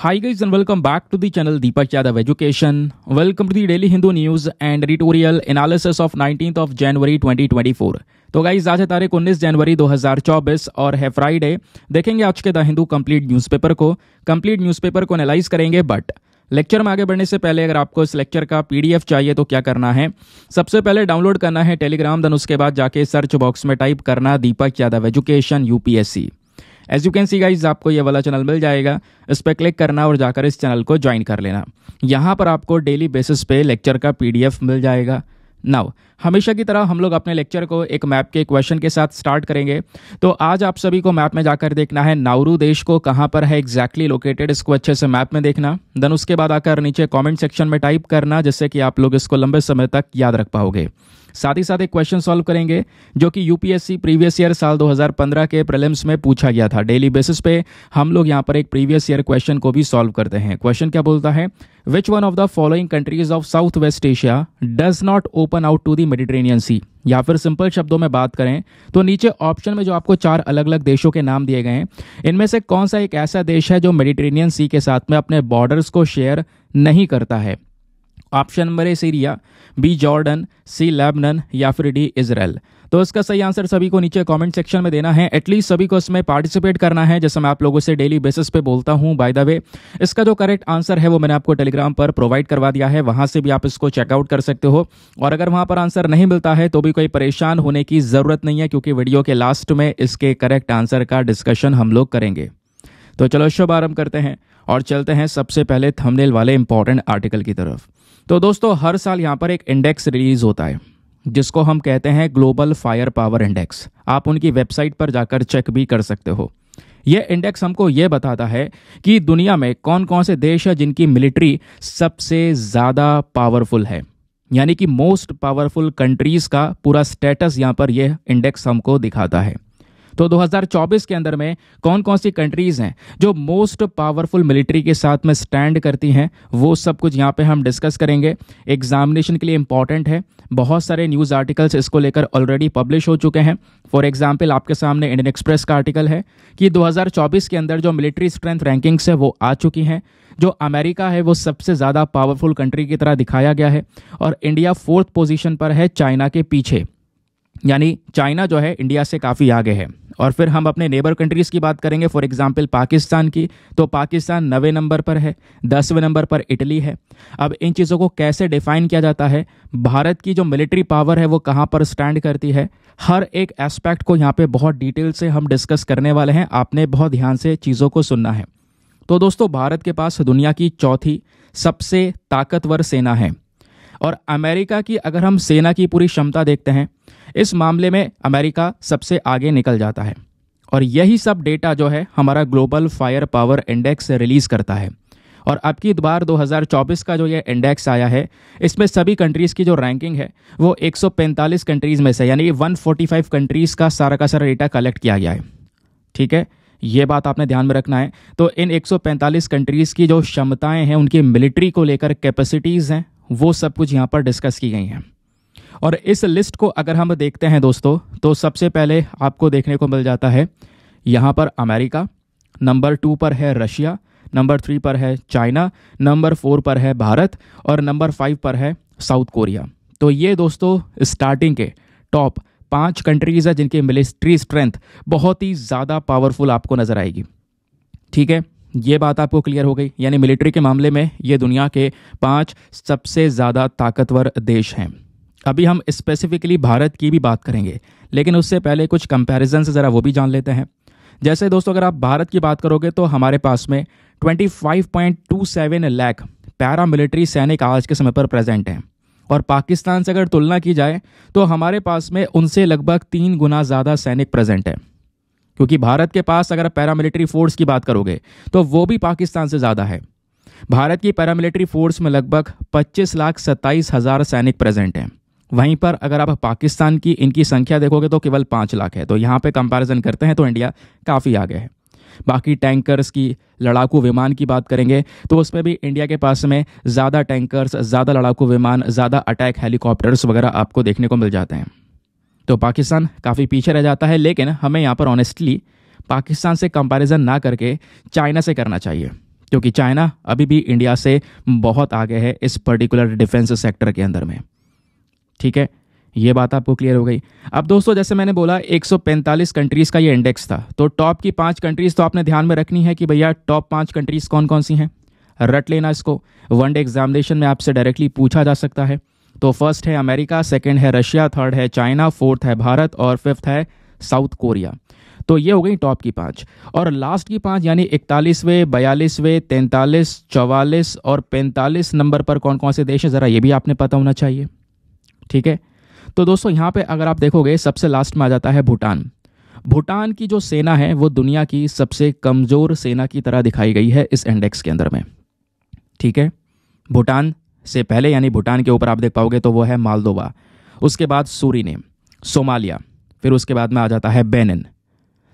Hi guys and welcome back to the channel Deepak Yadav Education. Welcome to the Daily Hindu News and Editorial Analysis of 19th of January 2024. तो guys आज है तारीख उन्नीस जनवरी 2024 और है Friday देखेंगे आज के द हिंदू कंप्लीट न्यूज़पेपर को कंप्लीट न्यूज़पेपर को एनालाइज करेंगे बट लेक्चर में आगे बढ़ने से पहले अगर आपको इस लेक्चर का पीडीएफ चाहिए तो क्या करना है सबसे पहले डाउनलोड करना है टेलीग्राम देन उसके बाद जाके सर्च बॉक्स में टाइप करना Deepak Yadav education UPSC as you can see guys आपको ये वाला चैनल मिल जाएगा इस पर क्लिक करना और जाकर इस चैनल को ज्वाइन कर लेना यहाँ पर आपको डेली बेसिस पे लेक्चर का पी मिल जाएगा नाउ हमेशा की तरह हम लोग अपने लेक्चर को एक मैप के क्वेश्चन के साथ स्टार्ट करेंगे तो आज आप सभी को मैप में जाकर देखना है नाउरू देश को कहाँ पर है एग्जैक्टली exactly लोकेटेड इसको अच्छे से मैप में देखना देन उसके बाद आकर नीचे कमेंट सेक्शन में टाइप करना जिससे कि आप लोग इसको लंबे समय तक याद रख पाओगे साथ ही साथ एक क्वेश्चन सॉल्व करेंगे जो कि यूपीएससी प्रीवियस ईयर साल 2015 के प्रलिम्स में पूछा गया था डेली बेसिस पे हम लोग यहाँ पर एक प्रीवियस ईयर क्वेश्चन को भी सॉल्व करते हैं क्वेश्चन क्या बोलता है which one of the following countries of South West Asia does not open out to the Mediterranean sea या फिर सिंपल शब्दों में बात करें तो नीचे ऑप्शन में जो आपको चार अलग अलग देशों के नाम दिए गए हैं इनमें से कौन सा एक ऐसा देश है जो मेडिटेनियन सी के साथ में अपने बॉर्डर्स को शेयर नहीं करता है option number A Syria B Jordan C Lebanon या फिर डी इसराइल तो इसका सही आंसर सभी को नीचे कमेंट सेक्शन में देना है एटलीस्ट सभी को इसमें पार्टिसिपेट करना है जैसे मैं आप लोगों से डेली बेसिस पे बोलता हूँ बाय द वे इसका जो करेक्ट आंसर है वो मैंने आपको टेलीग्राम पर प्रोवाइड करवा दिया है वहाँ से भी आप इसको चेकआउट कर सकते हो और अगर वहाँ पर आंसर नहीं मिलता है तो भी कोई परेशान होने की ज़रूरत नहीं है क्योंकि वीडियो के लास्ट में इसके करेक्ट आंसर का डिस्कशन हम लोग करेंगे तो चलो शुभ आरम्भ करते हैं और चलते हैं सबसे पहले थमनेल वाले इंपॉर्टेंट आर्टिकल की तरफ तो दोस्तों हर साल यहाँ पर एक इंडेक्स रिलीज़ होता है जिसको हम कहते हैं ग्लोबल फायर पावर इंडेक्स आप उनकी वेबसाइट पर जाकर चेक भी कर सकते हो यह इंडेक्स हमको ये बताता है कि दुनिया में कौन कौन से देश है जिनकी मिलिट्री सबसे ज़्यादा पावरफुल है यानी कि मोस्ट पावरफुल कंट्रीज़ का पूरा स्टेटस यहाँ पर यह इंडेक्स हमको दिखाता है तो 2024 के अंदर में कौन कौन सी कंट्रीज़ हैं जो मोस्ट पावरफुल मिलिट्री के साथ में स्टैंड करती हैं वो सब कुछ यहाँ पे हम डिस्कस करेंगे एग्जामिनेशन के लिए इंपॉर्टेंट है बहुत सारे न्यूज़ आर्टिकल्स इसको लेकर ऑलरेडी पब्लिश हो चुके हैं फॉर एग्जाम्पल आपके सामने इंडियन एक्सप्रेस का आर्टिकल है कि दो के अंदर जो मिलिट्री स्ट्रेंथ रैंकिंग्स है वो आ चुकी हैं जो अमेरिका है वो सबसे ज़्यादा पावरफुल कंट्री की तरह दिखाया गया है और इंडिया फोर्थ पोजीशन पर है चाइना के पीछे यानी चाइना जो है इंडिया से काफ़ी आगे है और फिर हम अपने नेबर कंट्रीज़ की बात करेंगे फॉर एग्जाम्पल पाकिस्तान की तो पाकिस्तान नवे नंबर पर है दसवें नंबर पर इटली है अब इन चीज़ों को कैसे डिफाइन किया जाता है भारत की जो मिलिट्री पावर है वो कहाँ पर स्टैंड करती है हर एक एस्पेक्ट को यहाँ पर बहुत डिटेल से हम डिस्कस करने वाले हैं आपने बहुत ध्यान से चीज़ों को सुनना है तो दोस्तों भारत के पास दुनिया की चौथी सबसे ताकतवर सेना है और अमेरिका की अगर हम सेना की पूरी क्षमता देखते हैं इस मामले में अमेरिका सबसे आगे निकल जाता है और यही सब डेटा जो है हमारा Global Fire Power Index release करता है और अब की बार 2024 का जो ये इंडेक्स आया है इसमें सभी कंट्रीज़ की जो रैंकिंग है वो 145 कंट्रीज़ में से यानी 145 कंट्रीज़ का सारा का सारा डेटा कलेक्ट किया गया है ठीक है ये बात आपने ध्यान में रखना है तो इन 145 कंट्रीज़ की जो क्षमताएं हैं उनकी मिलिट्री को लेकर कैपेसिटीज़ हैं वो सब कुछ यहाँ पर डिस्कस की गई हैं और इस लिस्ट को अगर हम देखते हैं दोस्तों तो सबसे पहले आपको देखने को मिल जाता है यहाँ पर अमेरिका नंबर टू पर है रशिया नंबर थ्री पर है चाइना नंबर फोर पर है भारत और नंबर फाइव पर है साउथ कोरिया तो ये दोस्तों स्टार्टिंग के टॉप पांच कंट्रीज़ हैं जिनकी मिलिट्री स्ट्रेंथ बहुत ही ज़्यादा पावरफुल आपको नज़र आएगी ठीक है ये बात आपको क्लियर हो गई यानी मिलिट्री के मामले में ये दुनिया के पांच सबसे ज़्यादा ताकतवर देश हैं अभी हम स्पेसिफिकली भारत की भी बात करेंगे लेकिन उससे पहले कुछ कंपेरिजन से ज़रा वो भी जान लेते हैं जैसे दोस्तों अगर आप भारत की बात करोगे तो हमारे पास में 25.27 लाख पैरामिलिट्री सैनिक आज के समय पर प्रेजेंट हैं और पाकिस्तान से अगर तुलना की जाए तो हमारे पास में उनसे लगभग तीन गुना ज़्यादा सैनिक प्रेजेंट हैं क्योंकि भारत के पास अगर पैरामिलिट्री फोर्स की बात करोगे तो वो भी पाकिस्तान से ज़्यादा है भारत की पैरामिलिट्री फोर्स में लगभग पच्चीस लाख सत्ताईस हज़ार सैनिक प्रेजेंट हैं वहीं पर अगर आप पाकिस्तान की इनकी संख्या देखोगे तो केवल पाँच लाख है तो यहाँ पर कंपेरिज़न करते हैं तो इंडिया काफ़ी आगे है बाकी टैंकर्स की लड़ाकू विमान की बात करेंगे तो उस पर भी इंडिया के पास में ज़्यादा टैंकर्स ज़्यादा लड़ाकू विमान ज़्यादा अटैक हेलीकॉप्टर्स वगैरह आपको देखने को मिल जाते हैं तो पाकिस्तान काफ़ी पीछे रह जाता है लेकिन हमें यहाँ पर ऑनेस्टली पाकिस्तान से कंपैरिजन ना करके चाइना से करना चाहिए क्योंकि चाइना अभी भी इंडिया से बहुत आगे है इस पर्टिकुलर डिफेंस सेक्टर के अंदर में ठीक है ये बात आपको क्लियर हो गई अब दोस्तों जैसे मैंने बोला 145 कंट्रीज़ का ये इंडेक्स था तो टॉप की पांच कंट्रीज़ तो आपने ध्यान में रखनी है कि भैया टॉप पांच कंट्रीज़ कौन कौन सी हैं रट लेना इसको वन डे एग्जामिनेशन में आपसे डायरेक्टली पूछा जा सकता है तो फर्स्ट है अमेरिका सेकेंड है रशिया थर्ड है चाइना फोर्थ है भारत और फिफ्थ है साउथ कोरिया तो ये हो गई टॉप की पाँच और लास्ट की पाँच यानी इकतालीसवें बयालीसवें तैंतालीस चौवालीस और पैंतालीस नंबर पर कौन कौन से देश हैं ज़रा ये भी आपने पता होना चाहिए ठीक है तो दोस्तों यहाँ पे अगर आप देखोगे सबसे लास्ट में आ जाता है भूटान भूटान की जो सेना है वो दुनिया की सबसे कमज़ोर सेना की तरह दिखाई गई है इस इंडेक्स के अंदर में ठीक है भूटान से पहले यानी भूटान के ऊपर आप देख पाओगे तो वो है मालदोवा उसके बाद सूरीनेम सोमालिया फिर उसके बाद में आ जाता है बेनिन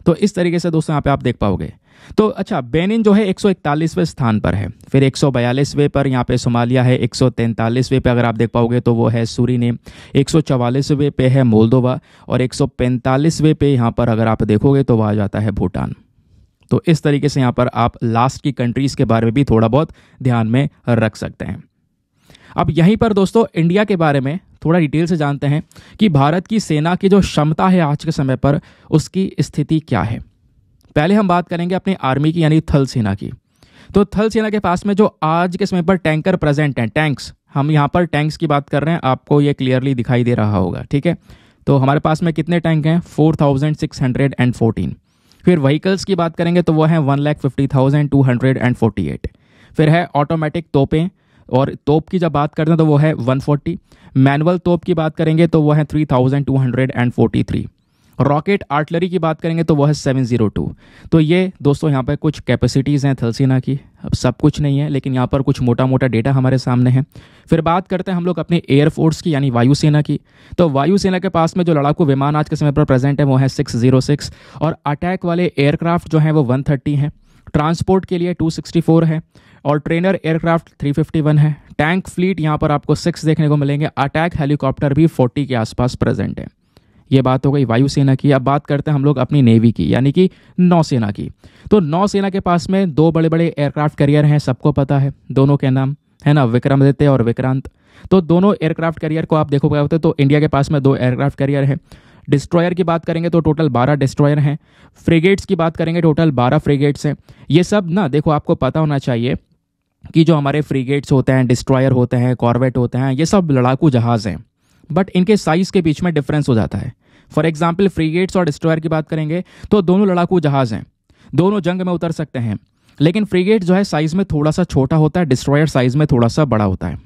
तो इस तरीके से दोस्तों यहाँ पे आप देख पाओगे तो अच्छा बेनिन जो है 141वें स्थान पर है फिर 142वें पर यहाँ पे सोमालिया है 143वें पे अगर आप देख पाओगे तो वो है सूरीनेम एक पे है मोलदोवा और 145वें पे यहाँ पर अगर आप देखोगे तो वह आ जाता है भूटान तो इस तरीके से यहाँ पर आप लास्ट की कंट्रीज़ के बारे में भी थोड़ा बहुत ध्यान में रख सकते हैं अब यहीं पर दोस्तों इंडिया के बारे में थोड़ा डिटेल से जानते हैं कि भारत की सेना की जो क्षमता है आज के समय पर उसकी स्थिति क्या है पहले हम बात करेंगे अपनी आर्मी की यानी थल सेना की तो थल सेना के पास में जो आज के समय पर टैंकर प्रेजेंट हैं टैंक्स हम यहाँ पर टैंक्स की बात कर रहे हैं आपको ये क्लियरली दिखाई दे रहा होगा ठीक है तो हमारे पास में कितने टैंक हैं four thousand six hundred and fourteen फिर व्हीकल्स की बात करेंगे तो वो हैं one lakh fifty thousand two hundred and forty eight फिर है ऑटोमेटिक तोपें और तोप की जब बात करते हैं तो वो है वन फोर्टी मैनुअल तोप की बात करेंगे तो वो है three thousand two hundred and three rocket artillery की बात करेंगे तो वह है 702 तो ये दोस्तों यहाँ पर कुछ कैपेसिटीज़ हैं थलसेना की अब सब कुछ नहीं है लेकिन यहाँ पर कुछ मोटा मोटा डेटा हमारे सामने है फिर बात करते हैं हम लोग अपने एयरफोर्स की यानी वायुसेना की तो वायुसेना के पास में जो लड़ाकू विमान आज के समय पर प्रेजेंट है वो है सिक्स और अटैक वाले एयरक्राफ्ट जो हैं वो थर्टी हैं ट्रांसपोर्ट के लिए 264 है और ट्रेनर एयरक्राफ्ट 351 है टैंक फ्लीट यहाँ पर आपको सिक्स देखने को मिलेंगे अटैक हेलीकॉप्टर भी 40 के आसपास प्रेजेंट है ये बात हो गई वायुसेना की अब बात करते हैं हम लोग अपनी नेवी की यानी कि नौसेना की तो नौसेना के पास में दो बड़े बड़े एयरक्राफ्ट कैरियर हैं सबको पता है दोनों के नाम है ना विक्रमादित्य और विक्रांत तो दोनों एयरक्राफ्ट कैरियर को आप देखो देखोगे होते तो इंडिया के पास में दो एयरक्राफ्ट कैरियर हैं डिस्ट्रॉयर की बात करेंगे तो टोटल बारह डिस्ट्रॉयर हैं फ्रिगेट्स की बात करेंगे टोटल बारह फ्रिगेट्स हैं ये सब ना देखो आपको पता होना चाहिए कि जो हमारे फ्रीगेट्स होते हैं डिस्ट्रॉयर होते हैं कॉर्वेट होते हैं ये सब लड़ाकू जहाज़ हैं बट इनके साइज़ के बीच में डिफरेंस हो जाता है फॉर एग्जाम्पल फ्रीगेट्स और डिस्ट्रॉयर की बात करेंगे तो दोनों लड़ाकू जहाज हैं दोनों जंग में उतर सकते हैं लेकिन फ्रीगेट जो है साइज में थोड़ा सा छोटा होता है डिस्ट्रॉयर साइज में थोड़ा सा बड़ा होता है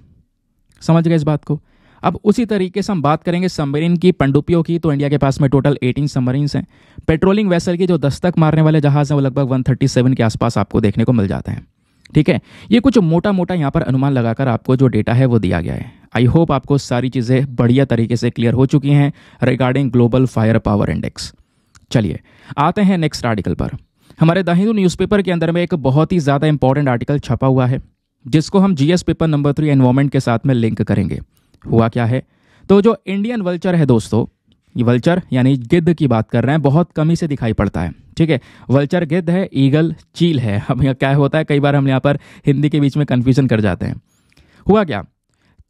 समझ गए इस बात को अब उसी तरीके से हम बात करेंगे सबमरीन की पंडुपियों की तो इंडिया के पास में टोटल 18 सबमरीन्स हैं पेट्रोलिंग वेसल की जो दस्तक मारने वाले जहाज़ हैं वो लगभग 137 के आसपास आपको देखने को मिल जाते हैं ठीक है ये कुछ मोटा मोटा यहाँ पर अनुमान लगाकर आपको जो डेटा है वो दिया गया है आई होप आपको सारी चीज़ें बढ़िया तरीके से क्लियर हो चुकी हैं regarding Global Fire Power Index चलिए आते हैं नेक्स्ट आर्टिकल पर हमारे द हिंदू न्यूज़पेपर के अंदर में एक बहुत ही ज़्यादा इंपॉर्टेंट आर्टिकल छपा हुआ है जिसको हम GS paper number three environment के साथ में लिंक करेंगे हुआ क्या है तो जो इंडियन वल्चर है दोस्तों ये वल्चर यानी गिद्ध की बात कर रहे हैं बहुत कमी से दिखाई पड़ता है ठीक है वल्चर गिद्ध है ईगल चील है अब क्या होता है कई बार हम यहाँ पर हिंदी के बीच में कन्फ्यूजन कर जाते हैं हुआ क्या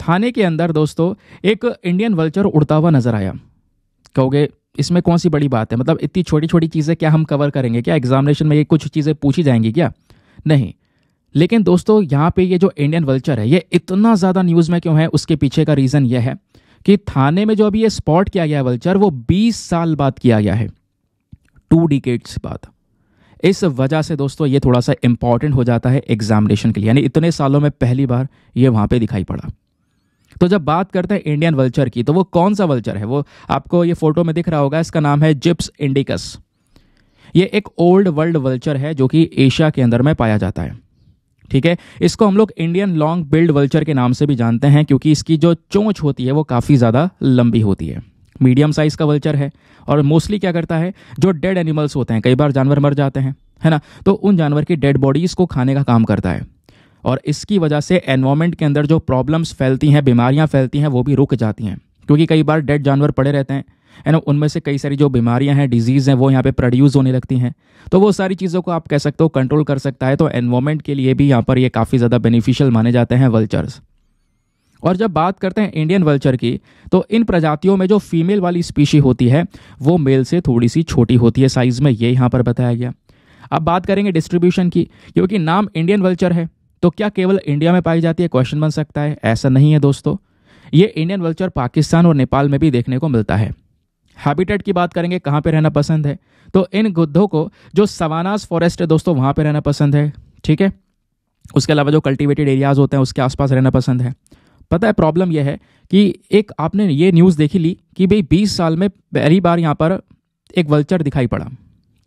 थाने के अंदर दोस्तों एक इंडियन वल्चर उड़ता हुआ नजर आया कहोगे इसमें कौन सी बड़ी बात है मतलब इतनी छोटी छोटी चीज़ें क्या हम कवर करेंगे क्या एग्जामिनेशन में ये कुछ चीज़ें पूछी जाएंगी क्या नहीं लेकिन दोस्तों यहाँ पे ये जो इंडियन वल्चर है ये इतना ज़्यादा न्यूज़ में क्यों है उसके पीछे का रीज़न ये है कि थाने में जो अभी ये स्पॉट किया गया है वल्चर वो 20 साल बाद किया गया है टू डिकेट्स बाद इस वजह से दोस्तों ये थोड़ा सा इंपॉर्टेंट हो जाता है एग्जामिनेशन के लिए यानी इतने सालों में पहली बार ये वहाँ पर दिखाई पड़ा तो जब बात करते हैं इंडियन वल्चर की तो वो कौन सा वल्चर है वो आपको ये फोटो में दिख रहा होगा इसका नाम है जिप्स इंडिकस ये एक ओल्ड वर्ल्ड वल्चर है जो कि एशिया के अंदर में पाया जाता है ठीक है इसको हम लोग इंडियन लॉन्ग बिल्ड वल्चर के नाम से भी जानते हैं क्योंकि इसकी जो चोंच होती है वो काफ़ी ज़्यादा लंबी होती है मीडियम साइज़ का वल्चर है और मोस्टली क्या करता है जो डेड एनिमल्स होते हैं कई बार जानवर मर जाते हैं है ना तो उन जानवर की डेड बॉडीज़ को खाने का काम करता है और इसकी वजह से एनवायरमेंट के अंदर जो प्रॉब्लम्स फैलती हैं बीमारियाँ फैलती हैं वो भी रुक जाती हैं क्योंकि कई बार डेड जानवर पड़े रहते हैं है ना उनमें से कई सारी जो बीमारियां हैं डिजीज़ हैं वो यहाँ पे प्रोड्यूस होने लगती हैं तो वो सारी चीज़ों को आप कह सकते हो कंट्रोल कर सकता है तो एनवायरमेंट के लिए भी यहाँ पर ये काफ़ी ज़्यादा बेनिफिशियल माने जाते हैं वल्चर्स और जब बात करते हैं इंडियन वल्चर की तो इन प्रजातियों में जो फीमेल वाली स्पीशी होती है वो मेल से थोड़ी सी छोटी होती है साइज़ में ये यहाँ पर बताया गया अब बात करेंगे डिस्ट्रीब्यूशन की क्योंकि नाम इंडियन वल्चर है तो क्या केवल इंडिया में पाई जाती है क्वेश्चन बन सकता है ऐसा नहीं है दोस्तों ये इंडियन वल्चर पाकिस्तान और नेपाल में भी देखने को मिलता है हैबिटेट की बात करेंगे कहाँ पे रहना पसंद है तो इन गुद्धों को जो सवानास फॉरेस्ट है दोस्तों वहाँ पे रहना पसंद है ठीक है उसके अलावा जो कल्टीवेटेड एरियाज होते हैं उसके आसपास रहना पसंद है पता है प्रॉब्लम यह है कि एक आपने ये न्यूज़ देखी ली कि भाई बीस साल में पहली बार यहाँ पर एक वल्चर दिखाई पड़ा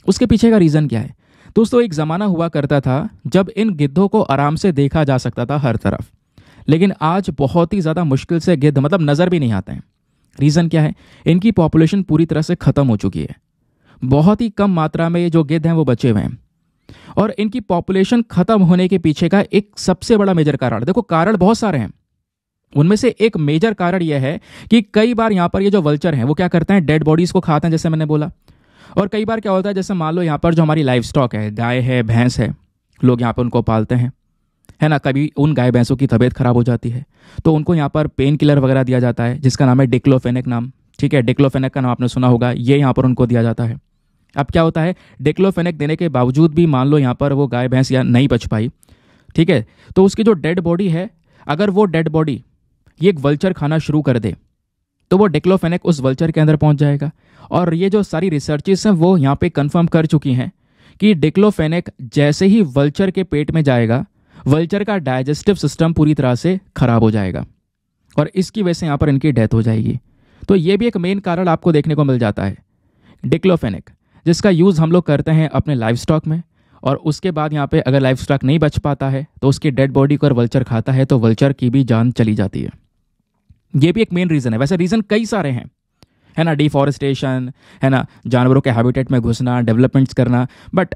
उसके पीछे का रीज़न क्या है दोस्तों एक ज़माना हुआ करता था जब इन गिद्धों को आराम से देखा जा सकता था हर तरफ लेकिन आज बहुत ही ज़्यादा मुश्किल से गिद्ध मतलब नज़र भी नहीं आते हैं रीज़न क्या है इनकी पॉपुलेशन पूरी तरह से ख़त्म हो चुकी है बहुत ही कम मात्रा में जो गिद्ध हैं वो बचे हुए हैं और इनकी पॉपुलेशन ख़त्म होने के पीछे का एक सबसे बड़ा मेजर कारण देखो कारण बहुत सारे हैं उनमें से एक मेजर कारण यह है कि कई बार यहां पर ये जो वल्चर हैं वो क्या करते हैं डेड बॉडीज़ को खाते हैं जैसे मैंने बोला और कई बार क्या होता है जैसे मान लो यहाँ पर जो हमारी लाइफ स्टॉक है गाय है भैंस है लोग यहाँ पर उनको पालते हैं है ना कभी उन गाय भैंसों की तबीयत खराब हो जाती है तो उनको यहाँ पर पेन किलर वगैरह दिया जाता है जिसका नाम है डिक्लोफेनिक नाम ठीक है डिक्लोफेनिक का नाम आपने सुना होगा ये यहाँ पर उनको दिया जाता है अब क्या होता है डिक्लोफेनिक देने के बावजूद भी मान लो यहाँ पर वो गाय भैंस या नहीं बच पाई ठीक है तो उसकी जो डेड बॉडी है अगर वो डेड बॉडी ये एक वल्चर खाना शुरू कर दे तो वो डिक्लोफेनिक उस वल्चर के अंदर पहुंच जाएगा और ये जो सारी रिसर्चेस हैं वो यहाँ पे कंफर्म कर चुकी हैं कि डिक्लोफेनेक जैसे ही वल्चर के पेट में जाएगा वल्चर का डाइजेस्टिव सिस्टम पूरी तरह से खराब हो जाएगा और इसकी वजह से यहाँ पर इनकी डेथ हो जाएगी तो ये भी एक मेन कारण आपको देखने को मिल जाता है डिक्लोफेनिक जिसका यूज़ हम लोग करते हैं अपने लाइफ स्टॉक में और उसके बाद यहाँ पे अगर लाइफ स्टॉक नहीं बच पाता है तो उसकी डेड बॉडी को अगर वल्चर खाता है तो वल्चर की भी जान चली जाती है ये भी एक मेन रीज़न है वैसे रीज़न कई सारे हैं है ना डिफॉरेस्टेशन है ना जानवरों के हैबिटेट में घुसना डेवलपमेंट्स करना बट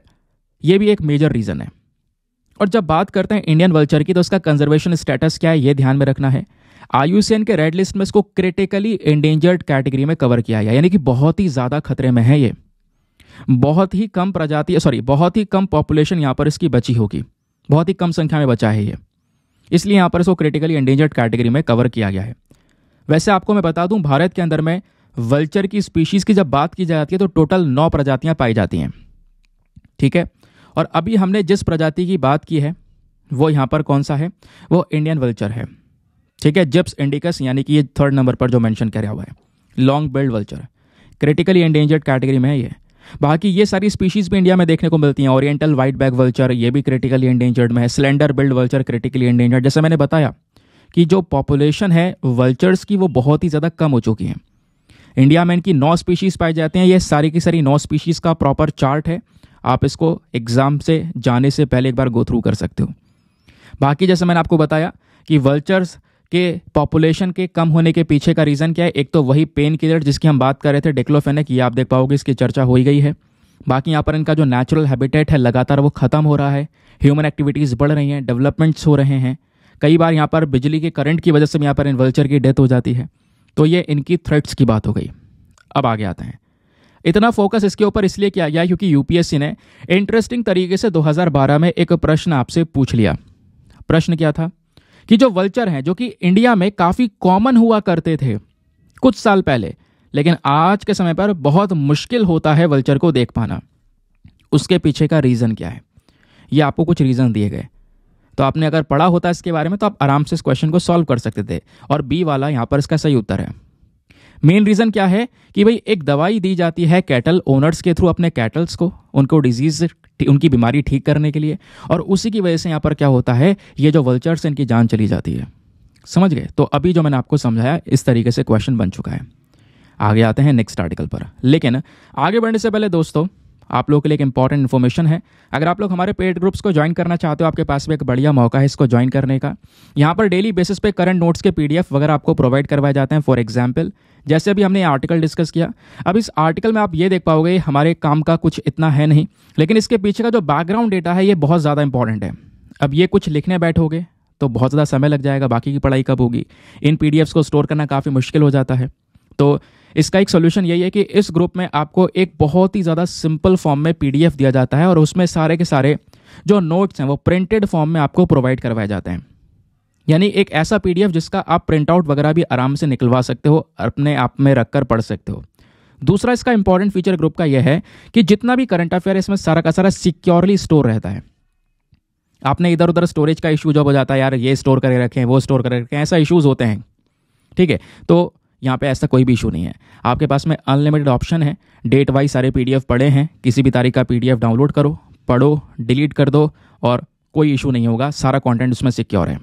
ये भी एक मेजर रीज़न है और जब बात करते हैं इंडियन वल्चर की तो उसका कंजर्वेशन स्टेटस क्या है ये ध्यान में रखना है आयुसीएन के रेड लिस्ट में इसको क्रिटिकली एंडेंजर्ड कैटेगरी में कवर किया गया यानी कि बहुत ही ज़्यादा खतरे में है ये बहुत ही कम प्रजाति सॉरी बहुत ही कम पॉपुलेशन यहाँ पर इसकी बची होगी बहुत ही कम संख्या में बचा है ये इसलिए यहाँ पर इसको क्रिटिकली एंडेंजर्ड कैटेगरी में कवर किया गया है वैसे आपको मैं बता दूं भारत के अंदर में वल्चर की स्पीशीज़ की जब बात की जाती है तो टोटल नौ प्रजातियाँ पाई जाती हैं ठीक है और अभी हमने जिस प्रजाति की बात की है वो यहाँ पर कौन सा है वो इंडियन वल्चर है ठीक है जिप्स इंडिकस यानी कि ये थर्ड नंबर पर जो मेंशन करा हुआ है long billed vulture critically endangered category में है ये बाकी ये सारी स्पीशीज भी इंडिया में देखने को मिलती हैं ओरिएंटल वाइट बैग वल्चर ये भी क्रिटिकली एंडेंजर्ड में है slender billed vulture critically endangered जैसे मैंने बताया कि जो पॉपुलेशन है वल्चर्स की वो बहुत ही ज़्यादा कम हो चुकी है इंडिया में इनकी नौ स्पीशीज़ पाई जाती हैं ये सारी की सारी नौ स्पीशीज़ का प्रॉपर चार्ट है आप इसको एग्ज़ाम से जाने से पहले एक बार गो थ्रू कर सकते हो बाकी जैसे मैंने आपको बताया कि वल्चर्स के पॉपुलेशन के कम होने के पीछे का रीज़न क्या है एक तो वही पेन किलर जिसकी हम बात कर रहे थे डेक्लोफेनिक ये आप देख पाओगे इसकी चर्चा हो ही गई है बाकी यहाँ पर इनका जो नेचुरल हैबिटेट है लगातार वो ख़त्म हो रहा है ह्यूमन एक्टिविटीज़ बढ़ रही हैं डेवलपमेंट्स हो रहे हैं कई बार यहाँ पर बिजली के करंट की वजह से यहाँ पर इन वल्चर की डेथ हो जाती है तो ये इनकी थ्रेट्स की बात हो गई अब आगे आते हैं इतना फोकस इसके ऊपर इसलिए किया गया क्योंकि यूपीएससी ने इंटरेस्टिंग तरीके से 2012 में एक प्रश्न आपसे पूछ लिया प्रश्न क्या था कि जो वल्चर हैं जो कि इंडिया में काफ़ी कॉमन हुआ करते थे कुछ साल पहले लेकिन आज के समय पर बहुत मुश्किल होता है वल्चर को देख पाना उसके पीछे का रीज़न क्या है ये आपको कुछ रीज़न दिए गए तो आपने अगर पढ़ा होता इसके बारे में तो आप आराम से इस क्वेश्चन को सॉल्व कर सकते थे और बी वाला यहाँ पर इसका सही उत्तर है मेन रीज़न क्या है कि भाई एक दवाई दी जाती है कैटल ओनर्स के थ्रू अपने कैटल्स को उनको डिजीज़ उनकी बीमारी ठीक करने के लिए और उसी की वजह से यहाँ पर क्या होता है ये जो वल्चर्स इनकी जान चली जाती है समझ गए तो अभी जो मैंने आपको समझाया इस तरीके से क्वेश्चन बन चुका है आगे आते हैं नेक्स्ट आर्टिकल पर लेकिन आगे बढ़ने से पहले दोस्तों आप लोगों के लिए एक इंपॉर्टेंट इन्फॉर्मेशन है अगर आप लोग हमारे पेड ग्रुप्स को ज्वाइन करना चाहते हो आपके पास में एक बढ़िया मौका है इसको ज्वाइन करने का यहाँ पर डेली बेसिस पे करंट नोट्स के पीडीएफ वगैरह आपको प्रोवाइड करवाए जाते हैं फॉर एग्जाम्पल जैसे अभी हमने आर्टिकल डिस्कस किया अब इस आर्टिकल में आप ये देख पाओगे हमारे काम का कुछ इतना है नहीं लेकिन इसके पीछे का जो बैकग्राउंड डेटा है ये बहुत ज़्यादा इंपॉर्टेंट है अब ये कुछ लिखने बैठोगे तो बहुत ज़्यादा समय लग जाएगा बाकी की पढ़ाई कब होगी इन पी को स्टोर करना काफ़ी मुश्किल हो जाता है तो इसका एक सोल्यूशन यही है कि इस ग्रुप में आपको एक बहुत ही ज़्यादा सिंपल फॉर्म में पी दिया जाता है और उसमें सारे के सारे जो नोट्स हैं वो प्रिंटेड फॉर्म में आपको प्रोवाइड करवाए जाते हैं यानी एक ऐसा पी जिसका आप प्रिंट आउट वगैरह भी आराम से निकलवा सकते हो अपने आप में रख कर पढ़ सकते हो दूसरा इसका इंपॉर्टेंट फीचर ग्रुप का यह है कि जितना भी करंट अफेयर इसमें सारा का सारा सिक्योरली स्टोर रहता है आपने इधर उधर स्टोरेज का इशू जब हो जाता है यार ये स्टोर करके रखें वो स्टोर करके रखें ऐसा इशूज़ होते हैं ठीक है तो यहाँ पे ऐसा कोई भी इशू नहीं है आपके पास में अनलिमिटेड ऑप्शन है डेट वाइज सारे पीडीएफ पड़े हैं किसी भी तारीख का पीडीएफ डाउनलोड करो पढ़ो डिलीट कर दो और कोई इशू नहीं होगा सारा कंटेंट उसमें सिक्योर है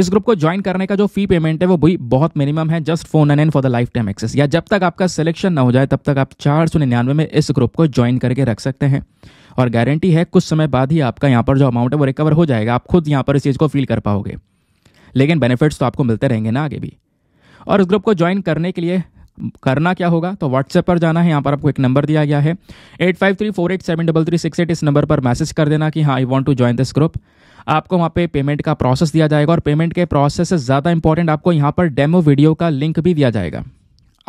इस ग्रुप को ज्वाइन करने का जो फी पेमेंट है वो भी बहुत मिनिमम है just phone N N for the life time access या जब तक आपका सिलेक्शन ना हो जाए तब तक आप चार सौ निन्यानवे में इस ग्रुप को ज्वाइन करके रख सकते हैं और गारंटी है कुछ समय बाद ही आपका यहाँ पर जो अमाउंट है वो रिकवर हो जाएगा आप खुद यहाँ पर इस चीज़ को फील कर पाओगे लेकिन बेनिफिट्स तो आपको मिलते रहेंगे ना आगे भी और इस ग्रुप को ज्वाइन करने के लिए करना क्या होगा तो व्हाट्सएप पर जाना है यहाँ पर आपको एक नंबर दिया गया है eight five three four eight seven double three six eight इस नंबर पर मैसेज कर देना कि हाँ I want to join this group आपको वहाँ पे पेमेंट का प्रोसेस दिया जाएगा और पेमेंट के प्रोसेस से ज़्यादा इंपॉर्टेंट आपको यहाँ पर डेमो वीडियो का लिंक भी दिया जाएगा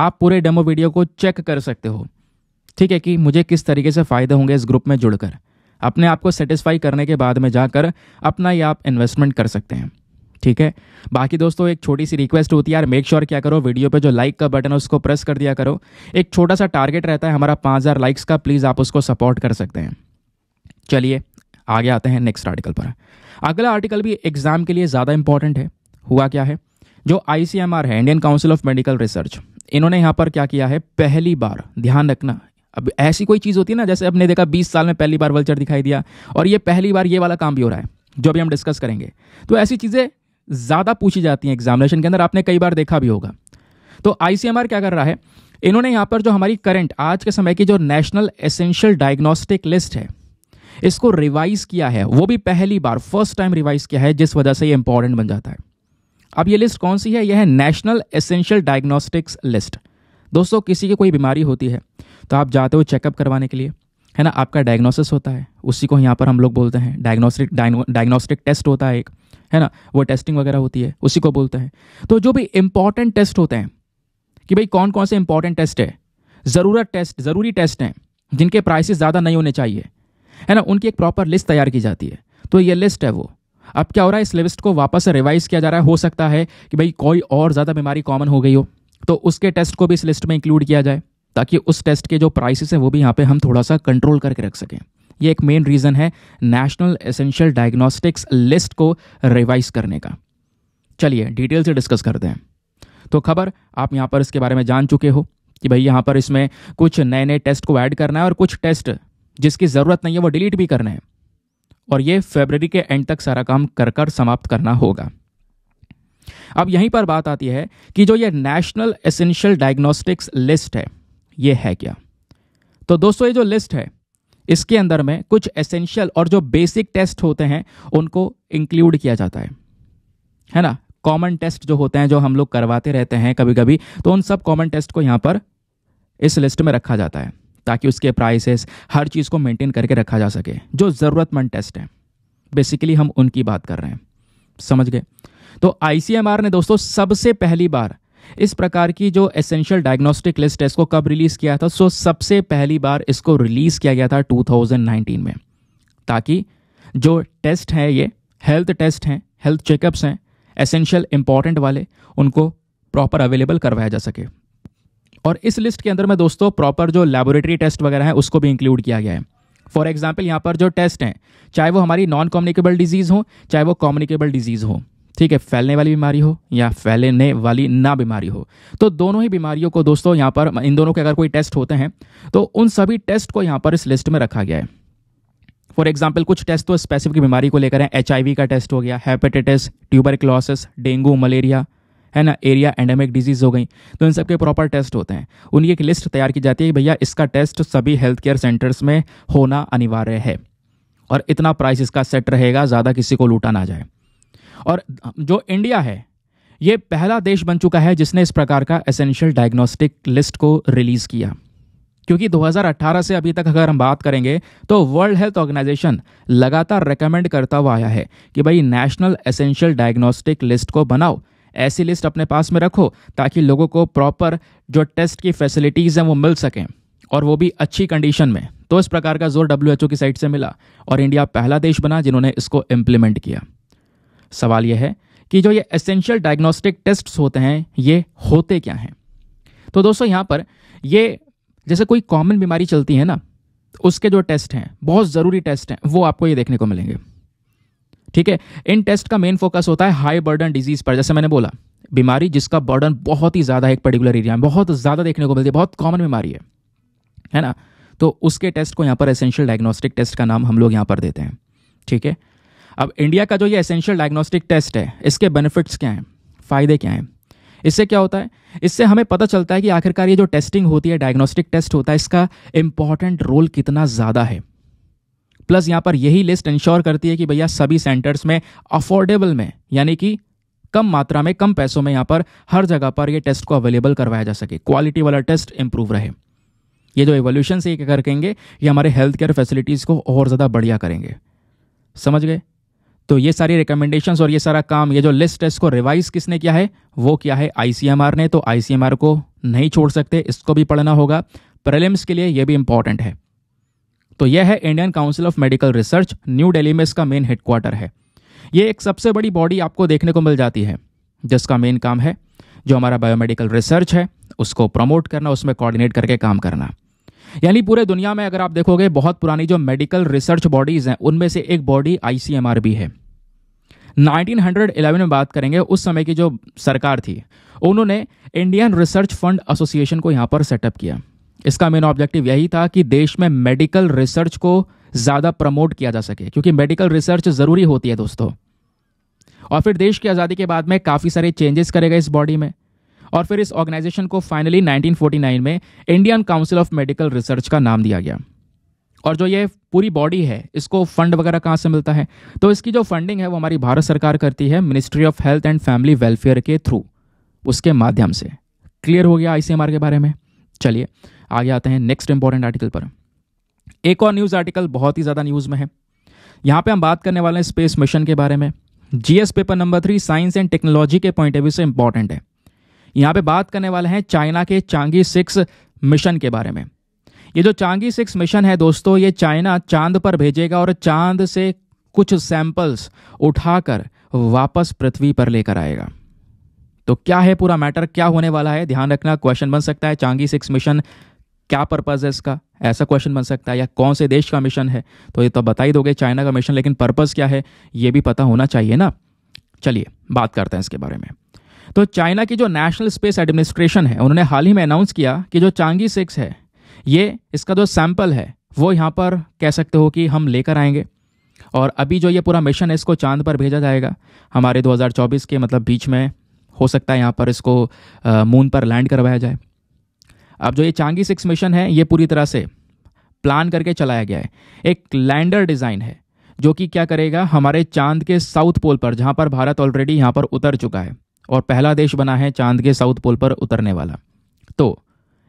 आप पूरे डेमो वीडियो को चेक कर सकते हो ठीक है कि मुझे किस तरीके से फ़ायदे होंगे इस ग्रुप में जुड़कर अपने आप को सेटिस्फाई करने के बाद में जाकर अपना ये आप इन्वेस्टमेंट कर सकते हैं ठीक है बाकी दोस्तों एक छोटी सी रिक्वेस्ट होती है यार मेक श्योर sure क्या करो वीडियो पे जो लाइक का बटन है उसको प्रेस कर दिया करो एक छोटा सा टारगेट रहता है हमारा पाँच हज़ार लाइक्स का प्लीज़ आप उसको सपोर्ट कर सकते हैं चलिए आगे आते हैं नेक्स्ट आर्टिकल पर अगला आर्टिकल भी एग्ज़ाम के लिए ज़्यादा इंपॉर्टेंट है हुआ क्या है जो आई है Indian Council of Medical Research इन्होंने यहाँ पर क्या किया है पहली बार ध्यान रखना अब ऐसी कोई चीज़ होती है ना जैसे आपने देखा 20 साल में पहली बार वल्चर दिखाई दिया और ये पहली बार ये वाला काम भी हो रहा है जो अभी हम डिस्कस करेंगे तो ऐसी चीज़ें ज़्यादा पूछी जाती हैं एग्जामिनेशन के अंदर आपने कई बार देखा भी होगा तो आई क्या कर रहा है इन्होंने यहाँ पर जो हमारी करंट आज के समय की जो नेशनल एसेंशियल डायग्नोस्टिक लिस्ट है इसको रिवाइज किया है वो भी पहली बार फर्स्ट टाइम रिवाइज किया है जिस वजह से ये इंपॉर्टेंट बन जाता है अब ये लिस्ट कौन सी है यह है नेशनल एसेंशियल डायग्नोस्टिक्स लिस्ट दोस्तों किसी की कोई बीमारी होती है तो आप जाते हो चेकअप करवाने के लिए है ना आपका डायग्नोसिस होता है उसी को यहाँ पर हम लोग बोलते हैं डायग्नोस्टिक डायग्नोस्टिक टेस्ट होता है एक है ना वो टेस्टिंग वगैरह होती है उसी को बोलते हैं तो जो भी इंपॉर्टेंट टेस्ट होते हैं कि भाई कौन कौन से इंपॉर्टेंट टेस्ट है ज़रूरत टेस्ट ज़रूरी टेस्ट हैं जिनके प्राइसेस ज़्यादा नहीं होने चाहिए है ना उनकी एक प्रॉपर लिस्ट तैयार की जाती है तो ये लिस्ट है वो अब क्या हो रहा है इस लिस्ट को वापस से रिवाइज किया जा रहा है हो सकता है कि भाई कोई और ज़्यादा बीमारी कॉमन हो गई हो तो उसके टेस्ट को भी इस लिस्ट में इंक्लूड किया जाए ताकि उस टेस्ट के जो प्राइसेस हैं वो भी यहाँ पे हम थोड़ा सा कंट्रोल करके रख सकें ये एक मेन रीज़न है नेशनल एसेंशियल डायग्नोस्टिक्स लिस्ट को रिवाइज करने का चलिए डिटेल से डिस्कस करते हैं तो खबर आप यहाँ पर इसके बारे में जान चुके हो कि भाई यहाँ पर इसमें कुछ नए नए टेस्ट को ऐड करना है और कुछ टेस्ट जिसकी ज़रूरत नहीं है वो डिलीट भी करना है और ये फेबररी के एंड तक सारा काम कर कर समाप्त करना होगा अब यहीं पर बात आती है कि जो ये नेशनल एसेंशियल डायग्नोस्टिक्स लिस्ट है ये है क्या तो दोस्तों ये जो लिस्ट है इसके अंदर में कुछ एसेंशियल और जो बेसिक टेस्ट होते हैं उनको इंक्लूड किया जाता है है ना कॉमन टेस्ट जो होते हैं जो हम लोग करवाते रहते हैं कभी कभी तो उन सब कॉमन टेस्ट को यहाँ पर इस लिस्ट में रखा जाता है ताकि उसके प्राइसेस हर चीज़ को मेंटेन करके रखा जा सके जो ज़रूरतमंद टेस्ट हैं बेसिकली हम उनकी बात कर रहे हैं समझ गए तो आई ने दोस्तों सबसे पहली बार इस प्रकार की जो एसेंशियल डायग्नोस्टिक लिस्ट है इसको कब रिलीज़ किया था सो सबसे पहली बार इसको रिलीज़ किया गया था 2019 में ताकि जो टेस्ट हैं ये हेल्थ टेस्ट हैं हेल्थ चेकअप्स हैं एसेंशियल इंपॉर्टेंट वाले उनको प्रॉपर अवेलेबल करवाया जा सके और इस लिस्ट के अंदर में दोस्तों प्रॉपर जो लेबोरेटरी टेस्ट वगैरह है उसको भी इंक्लूड किया गया है फॉर एग्जाम्पल यहाँ पर जो टेस्ट हैं चाहे वो हमारी नॉन कम्युनिकेबल डिजीज़ हो चाहे वो कम्युनिकेबल डिजीज़ हो ठीक है फैलने वाली बीमारी हो या फैलने वाली ना बीमारी हो तो दोनों ही बीमारियों को दोस्तों यहाँ पर इन दोनों के अगर कोई टेस्ट होते हैं तो उन सभी टेस्ट को यहाँ पर इस लिस्ट में रखा गया है फॉर एग्जाम्पल कुछ टेस्ट तो स्पेसिफिक बीमारी को लेकर हैं एच का टेस्ट हो गया हेपेटाइटिस ट्यूबर डेंगू मलेरिया है ना एरिया एंडेमिक डिजीज हो गई तो इन सब के प्रॉपर टेस्ट होते हैं उनकी एक लिस्ट तैयार की जाती है भैया इसका टेस्ट सभी हेल्थ केयर सेंटर्स में होना अनिवार्य है और इतना प्राइस इसका सेट रहेगा ज़्यादा किसी को लूटा ना जाए और जो इंडिया है ये पहला देश बन चुका है जिसने इस प्रकार का एसेंशियल डायग्नोस्टिक लिस्ट को रिलीज़ किया क्योंकि 2018 से अभी तक अगर हम बात करेंगे तो वर्ल्ड हेल्थ ऑर्गेनाइजेशन लगातार रेकमेंड करता हुआ आया है कि भाई नेशनल एसेंशियल डायग्नोस्टिक लिस्ट को बनाओ ऐसी लिस्ट अपने पास में रखो ताकि लोगों को प्रॉपर जो टेस्ट की फैसिलिटीज़ हैं वो मिल सकें और वो भी अच्छी कंडीशन में तो इस प्रकार का जोर डब्ल्यू की साइड से मिला और इंडिया पहला देश बना जिन्होंने इसको इम्प्लीमेंट किया सवाल यह है कि जो ये एसेंशियल डायग्नोस्टिक टेस्ट्स होते हैं ये होते क्या हैं तो दोस्तों यहाँ पर ये जैसे कोई कॉमन बीमारी चलती है ना उसके जो टेस्ट हैं बहुत ज़रूरी टेस्ट हैं वो आपको ये देखने को मिलेंगे ठीक है इन टेस्ट का मेन फोकस होता है हाई बर्डन डिजीज पर जैसे मैंने बोला बीमारी जिसका बर्डन बहुत ही ज़्यादा है एक पर्टिकुलर एरिया में बहुत ज़्यादा देखने को मिलती है बहुत कॉमन बीमारी है है ना तो उसके टेस्ट को यहाँ पर एसेंशियल डायग्नोस्टिक टेस्ट का नाम हम लोग यहाँ पर देते हैं ठीक है अब इंडिया का जो ये एसेंशियल डायग्नोस्टिक टेस्ट है इसके बेनिफिट्स क्या हैं फ़ायदे क्या हैं इससे क्या होता है इससे हमें पता चलता है कि आखिरकार ये जो टेस्टिंग होती है डायग्नोस्टिक टेस्ट होता है इसका इम्पॉर्टेंट रोल कितना ज़्यादा है प्लस यहाँ पर यही लिस्ट इंश्योर करती है कि भैया सभी सेंटर्स में अफोर्डेबल में यानी कि कम मात्रा में कम पैसों में यहाँ पर हर जगह पर ये टेस्ट को अवेलेबल करवाया जा सके क्वालिटी वाला टेस्ट इंप्रूव रहे ये जो एवोल्यूशन से ये क्या करेंगे ये हमारे हेल्थ केयर फैसिलिटीज़ को और ज़्यादा बढ़िया करेंगे समझ गए तो ये सारी रिकमेंडेशंस और ये सारा काम ये जो लिस्ट है इसको रिवाइज किसने किया है वो किया है आईसीएमआर ने तो आईसीएमआर को नहीं छोड़ सकते इसको भी पढ़ना होगा प्रेलिम्स के लिए ये भी इंपॉर्टेंट है तो यह है Indian Council of Medical Research New Delhi में इसका मेन हेडक्वार्टर है ये एक सबसे बड़ी बॉडी आपको देखने को मिल जाती है जिसका मेन काम है जो हमारा बायोमेडिकल रिसर्च है उसको प्रमोट करना उसमें कोऑर्डिनेट करके काम करना यानी पूरे दुनिया में अगर आप देखोगे बहुत पुरानी जो मेडिकल रिसर्च बॉडीज हैं उनमें से एक बॉडी आईसीएमआर भी है 1911 में बात करेंगे उस समय की जो सरकार थी उन्होंने इंडियन रिसर्च फंड एसोसिएशन को यहाँ पर सेटअप किया इसका मेन ऑब्जेक्टिव यही था कि देश में मेडिकल रिसर्च को ज़्यादा प्रमोट किया जा सके क्योंकि मेडिकल रिसर्च ज़रूरी होती है दोस्तों और फिर देश की आज़ादी के बाद में काफ़ी सारे चेंजेस करेगा इस बॉडी में और फिर इस ऑर्गेनाइजेशन को फाइनली 1949 में Indian Council of Medical Research का नाम दिया गया और जो ये पूरी बॉडी है इसको फंड वगैरह कहाँ से मिलता है तो इसकी जो फंडिंग है वो हमारी भारत सरकार करती है Ministry of Health and Family Welfare के थ्रू उसके माध्यम से क्लियर हो गया आई के बारे में चलिए आगे आते हैं नेक्स्ट इंपॉर्टेंट आर्टिकल पर एक और न्यूज़ आर्टिकल बहुत ही ज़्यादा न्यूज़ में है यहाँ पे हम बात करने वाले हैं स्पेस मिशन के बारे में GS paper number three science and technology के पॉइंट ऑफ व्यू से इंपॉर्टेंट है यहाँ पे बात करने वाले हैं चाइना के चांगी सिक्स मिशन के बारे में ये जो चांगी सिक्स मिशन है दोस्तों ये चाइना चांद पर भेजेगा और चांद से कुछ सैंपल्स उठाकर वापस पृथ्वी पर लेकर आएगा तो क्या है पूरा मैटर क्या होने वाला है ध्यान रखना क्वेश्चन बन सकता है चांगी सिक्स मिशन क्या पर्पज है इसका ऐसा क्वेश्चन बन सकता है या कौन से देश का मिशन है तो ये तो बता ही दोगे चाइना का मिशन लेकिन पर्पज क्या है ये भी पता होना चाहिए ना चलिए बात करते हैं इसके बारे में तो चाइना की जो नेशनल स्पेस एडमिनिस्ट्रेशन है उन्होंने हाल ही में अनाउंस किया कि जो चांगी सिक्स है ये इसका जो सैंपल है वो यहाँ पर कह सकते हो कि हम लेकर आएंगे और अभी जो ये पूरा मिशन है इसको चांद पर भेजा जाएगा हमारे 2024 के मतलब बीच में हो सकता है यहाँ पर इसको मून पर लैंड करवाया जाए अब जो ये चांगी सिक्स मिशन है ये पूरी तरह से प्लान करके चलाया गया है एक लैंडर डिज़ाइन है जो कि क्या करेगा हमारे चांद के साउथ पोल पर जहाँ पर भारत ऑलरेडी यहाँ पर उतर चुका है और पहला देश बना है चांद के साउथ पोल पर उतरने वाला तो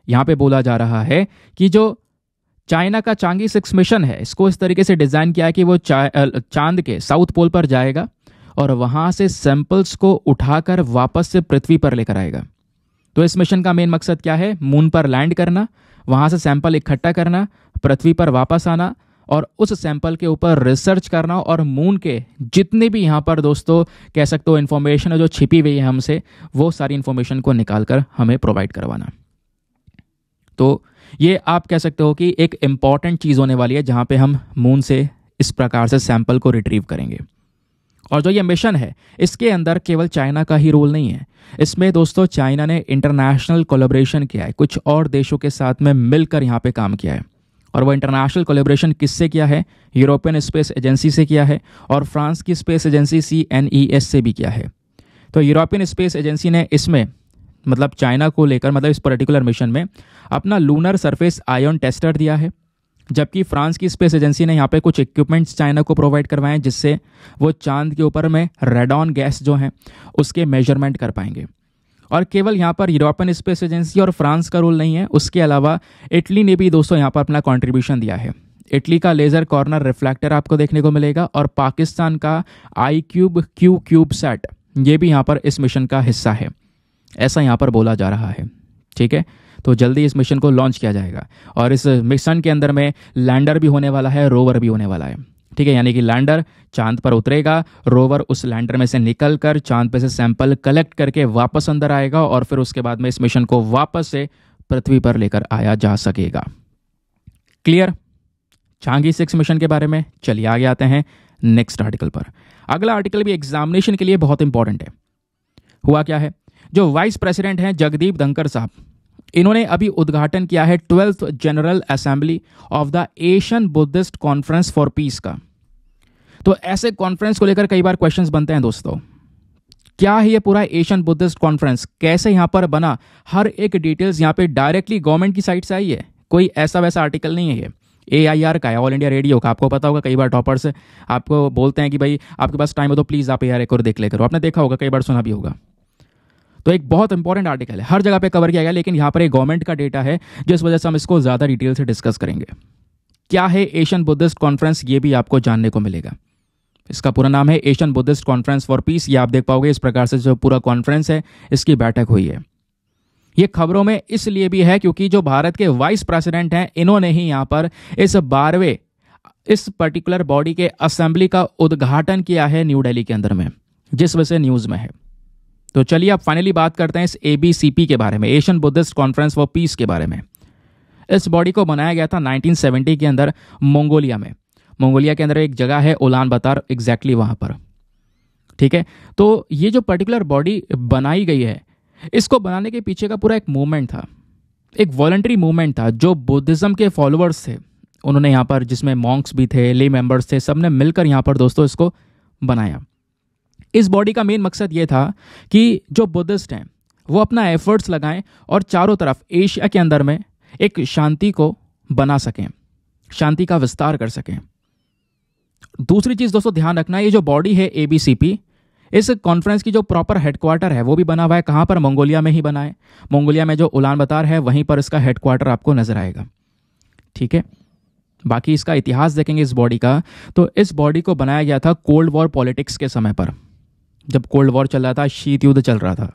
यहां पे बोला जा रहा है कि जो चाइना का चांगी सिक्स मिशन है इसको इस तरीके से डिज़ाइन किया है कि वो चा, चांद के साउथ पोल पर जाएगा और वहां से सैंपल्स को उठाकर वापस से पृथ्वी पर लेकर आएगा तो इस मिशन का मेन मकसद क्या है मून पर लैंड करना वहां से सैंपल इकट्ठा करना पृथ्वी पर वापस आना और उस सैंपल के ऊपर रिसर्च करना और मून के जितने भी यहाँ पर दोस्तों कह सकते हो इन्फॉर्मेशन जो छिपी हुई है हमसे वो सारी इन्फॉर्मेशन को निकाल कर हमें प्रोवाइड करवाना तो ये आप कह सकते हो कि एक इम्पॉर्टेंट चीज़ होने वाली है जहाँ पे हम मून से इस प्रकार से सैंपल को रिट्रीव करेंगे और जो ये मिशन है इसके अंदर केवल चाइना का ही रोल नहीं है इसमें दोस्तों चाइना ने इंटरनेशनल कोलेब्रेशन किया है कुछ और देशों के साथ में मिलकर यहाँ पे काम किया है और वह इंटरनेशनल कोलेब्रेशन किससे किया है यूरोपियन स्पेस एजेंसी से किया है और फ्रांस की space agency C N E S से भी किया है तो यूरोपियन स्पेस एजेंसी ने इसमें मतलब चाइना को लेकर मतलब इस पर्टिकुलर मिशन में अपना लूनर सरफेस आयन टेस्टर दिया है जबकि फ्रांस की स्पेस एजेंसी ने यहाँ पे कुछ इक्विपमेंट्स चाइना को प्रोवाइड करवाएं जिससे वो चांद के ऊपर में रेडॉन गैस जो हैं उसके मेजरमेंट कर पाएंगे और केवल यहाँ पर यूरोपियन स्पेस एजेंसी और फ्रांस का रोल नहीं है उसके अलावा इटली ने भी दोस्तों यहाँ पर अपना कॉन्ट्रीब्यूशन दिया है इटली का लेज़र कॉर्नर रिफ्लेक्टर आपको देखने को मिलेगा और पाकिस्तान का I cube Q cube sat ये भी यहाँ पर इस मिशन का हिस्सा है ऐसा यहाँ पर बोला जा रहा है ठीक है तो जल्दी इस मिशन को लॉन्च किया जाएगा और इस मिशन के अंदर में लैंडर भी होने वाला है रोवर भी होने वाला है ठीक है यानी कि लैंडर चांद पर उतरेगा रोवर उस लैंडर में से निकलकर चांद पर से सैंपल कलेक्ट करके वापस अंदर आएगा और फिर उसके बाद में इस मिशन को वापस से पृथ्वी पर लेकर आया जा सकेगा क्लियर चांगी सिक्स मिशन के बारे में चलिए आगे आते हैं नेक्स्ट आर्टिकल पर अगला आर्टिकल भी एग्जामिनेशन के लिए बहुत इंपॉर्टेंट है हुआ क्या है जो वाइस प्रेसिडेंट हैं जगदीप धनकर साहब इन्होंने अभी उद्घाटन किया है twelfth General Assembly of the Asian Buddhist conference for Peace का तो ऐसे कॉन्फ्रेंस को लेकर कई बार क्वेश्चंस बनते हैं दोस्तों क्या है ये पूरा एशियन बुद्धिस्ट कॉन्फ्रेंस कैसे यहां पर बना हर एक डिटेल्स यहां पे डायरेक्टली गवर्नमेंट की साइड से आई है कोई ऐसा वैसा आर्टिकल नहीं है ये ए का है ऑल इंडिया रेडियो का आपको पता होगा कई बार टॉपर्स आपको बोलते हैं कि भाई आपके पास टाइम हो तो प्लीज़ आप ए आर को देख ले करो आपने देखा होगा कई बार सुना भी होगा तो एक बहुत इंपॉर्टेंट आर्टिकल है हर जगह पे कवर किया गया लेकिन यहाँ पर एक गवर्नमेंट का डेटा है जिस वजह से हम इसको ज़्यादा डिटेल से डिस्कस करेंगे क्या है एशियन बुद्धिस्ट कॉन्फ्रेंस ये भी आपको जानने को मिलेगा इसका पूरा नाम है Asian Buddhist conference for Peace ये आप देख पाओगे इस प्रकार से जो पूरा कॉन्फ्रेंस है इसकी बैठक हुई है ये खबरों में इसलिए भी है क्योंकि जो भारत के वाइस प्रेसिडेंट हैं इन्होंने ही यहाँ पर इस बारहवें इस पर्टिकुलर बॉडी के असेंबली का उद्घाटन किया है न्यू दिल्ली के अंदर में जिस वजह से न्यूज़ में है तो चलिए अब फाइनली बात करते हैं इस ए बी सी पी के बारे में Asian Buddhist conference for Peace के बारे में इस बॉडी को बनाया गया था 1970 के अंदर मंगोलिया में मंगोलिया के अंदर एक जगह है उलान बतार एग्जैक्टली वहाँ पर ठीक है तो ये जो पर्टिकुलर बॉडी बनाई गई है इसको बनाने के पीछे का पूरा एक मूवमेंट था एक वॉल्ट्री मूवमेंट था जो बुद्धिज़्म के फॉलोअर्स थे उन्होंने यहाँ पर जिसमें मॉन्क्स भी थे ले मेंबर्स थे सब ने मिलकर यहाँ पर दोस्तों इसको बनाया इस बॉडी का मेन मकसद ये था कि जो बुद्धिस्ट हैं वो अपना एफर्ट्स लगाएं और चारों तरफ एशिया के अंदर में एक शांति को बना सकें शांति का विस्तार कर सकें दूसरी चीज़ दोस्तों ध्यान रखना ये जो बॉडी है ए इस कॉन्फ्रेंस की जो प्रॉपर हेडक्वार्टर है वो भी बना हुआ है कहाँ पर मंगोलिया में ही बना है मंगोलिया में जो उलान बतार है वहीं पर इसका हेडक्वार्टर आपको नजर आएगा ठीक है बाकी इसका इतिहास देखेंगे इस बॉडी का तो इस बॉडी को बनाया गया था कोल्ड वॉर पॉलिटिक्स के समय पर जब कोल्ड वॉर चल रहा था शीत युद्ध चल रहा था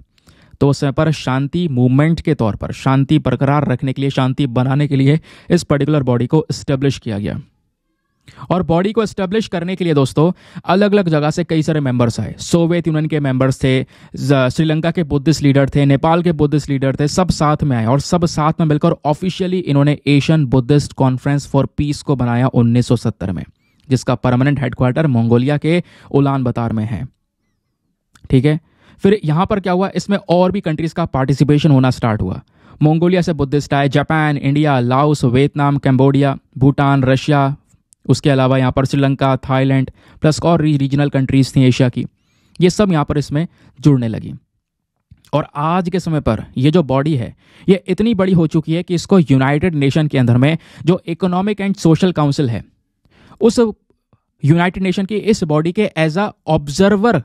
तो उस समय पर शांति मूवमेंट के तौर पर शांति बरकरार रखने के लिए शांति बनाने के लिए इस पर्टिकुलर बॉडी को इस्टेब्लिश किया गया और बॉडी को एस्टेब्लिश करने के लिए दोस्तों अलग अलग जगह से कई सारे मेंबर्स आए सोवियत यूनियन के मेंबर्स थे श्रीलंका के बुद्धिस्ट लीडर थे नेपाल के बुद्धिस्ट लीडर थे सब साथ में आए और सब साथ में मिलकर ऑफिशियली इन्होंने Asian Buddhist conference for Peace को बनाया 1970 में जिसका परमानेंट हेडक्वार्टर मंगोलिया के उलान बतार में है ठीक है फिर यहाँ पर क्या हुआ इसमें और भी कंट्रीज़ का पार्टिसिपेशन होना स्टार्ट हुआ मंगोलिया से बुद्धिस्ट आए Japan India Laos Vietnam Cambodia Bhutan Russia उसके अलावा यहाँ पर श्रीलंका थाईलैंड प्लस और रीजनल कंट्रीज़ थी एशिया की ये सब यहाँ पर इसमें जुड़ने लगी और आज के समय पर ये जो बॉडी है ये इतनी बड़ी हो चुकी है कि इसको यूनाइटेड नेशन के अंदर में जो इकोनॉमिक एंड सोशल काउंसिल है उस यूनाइटेड नेशन की इस बॉडी के एज अ ऑब्जर्वर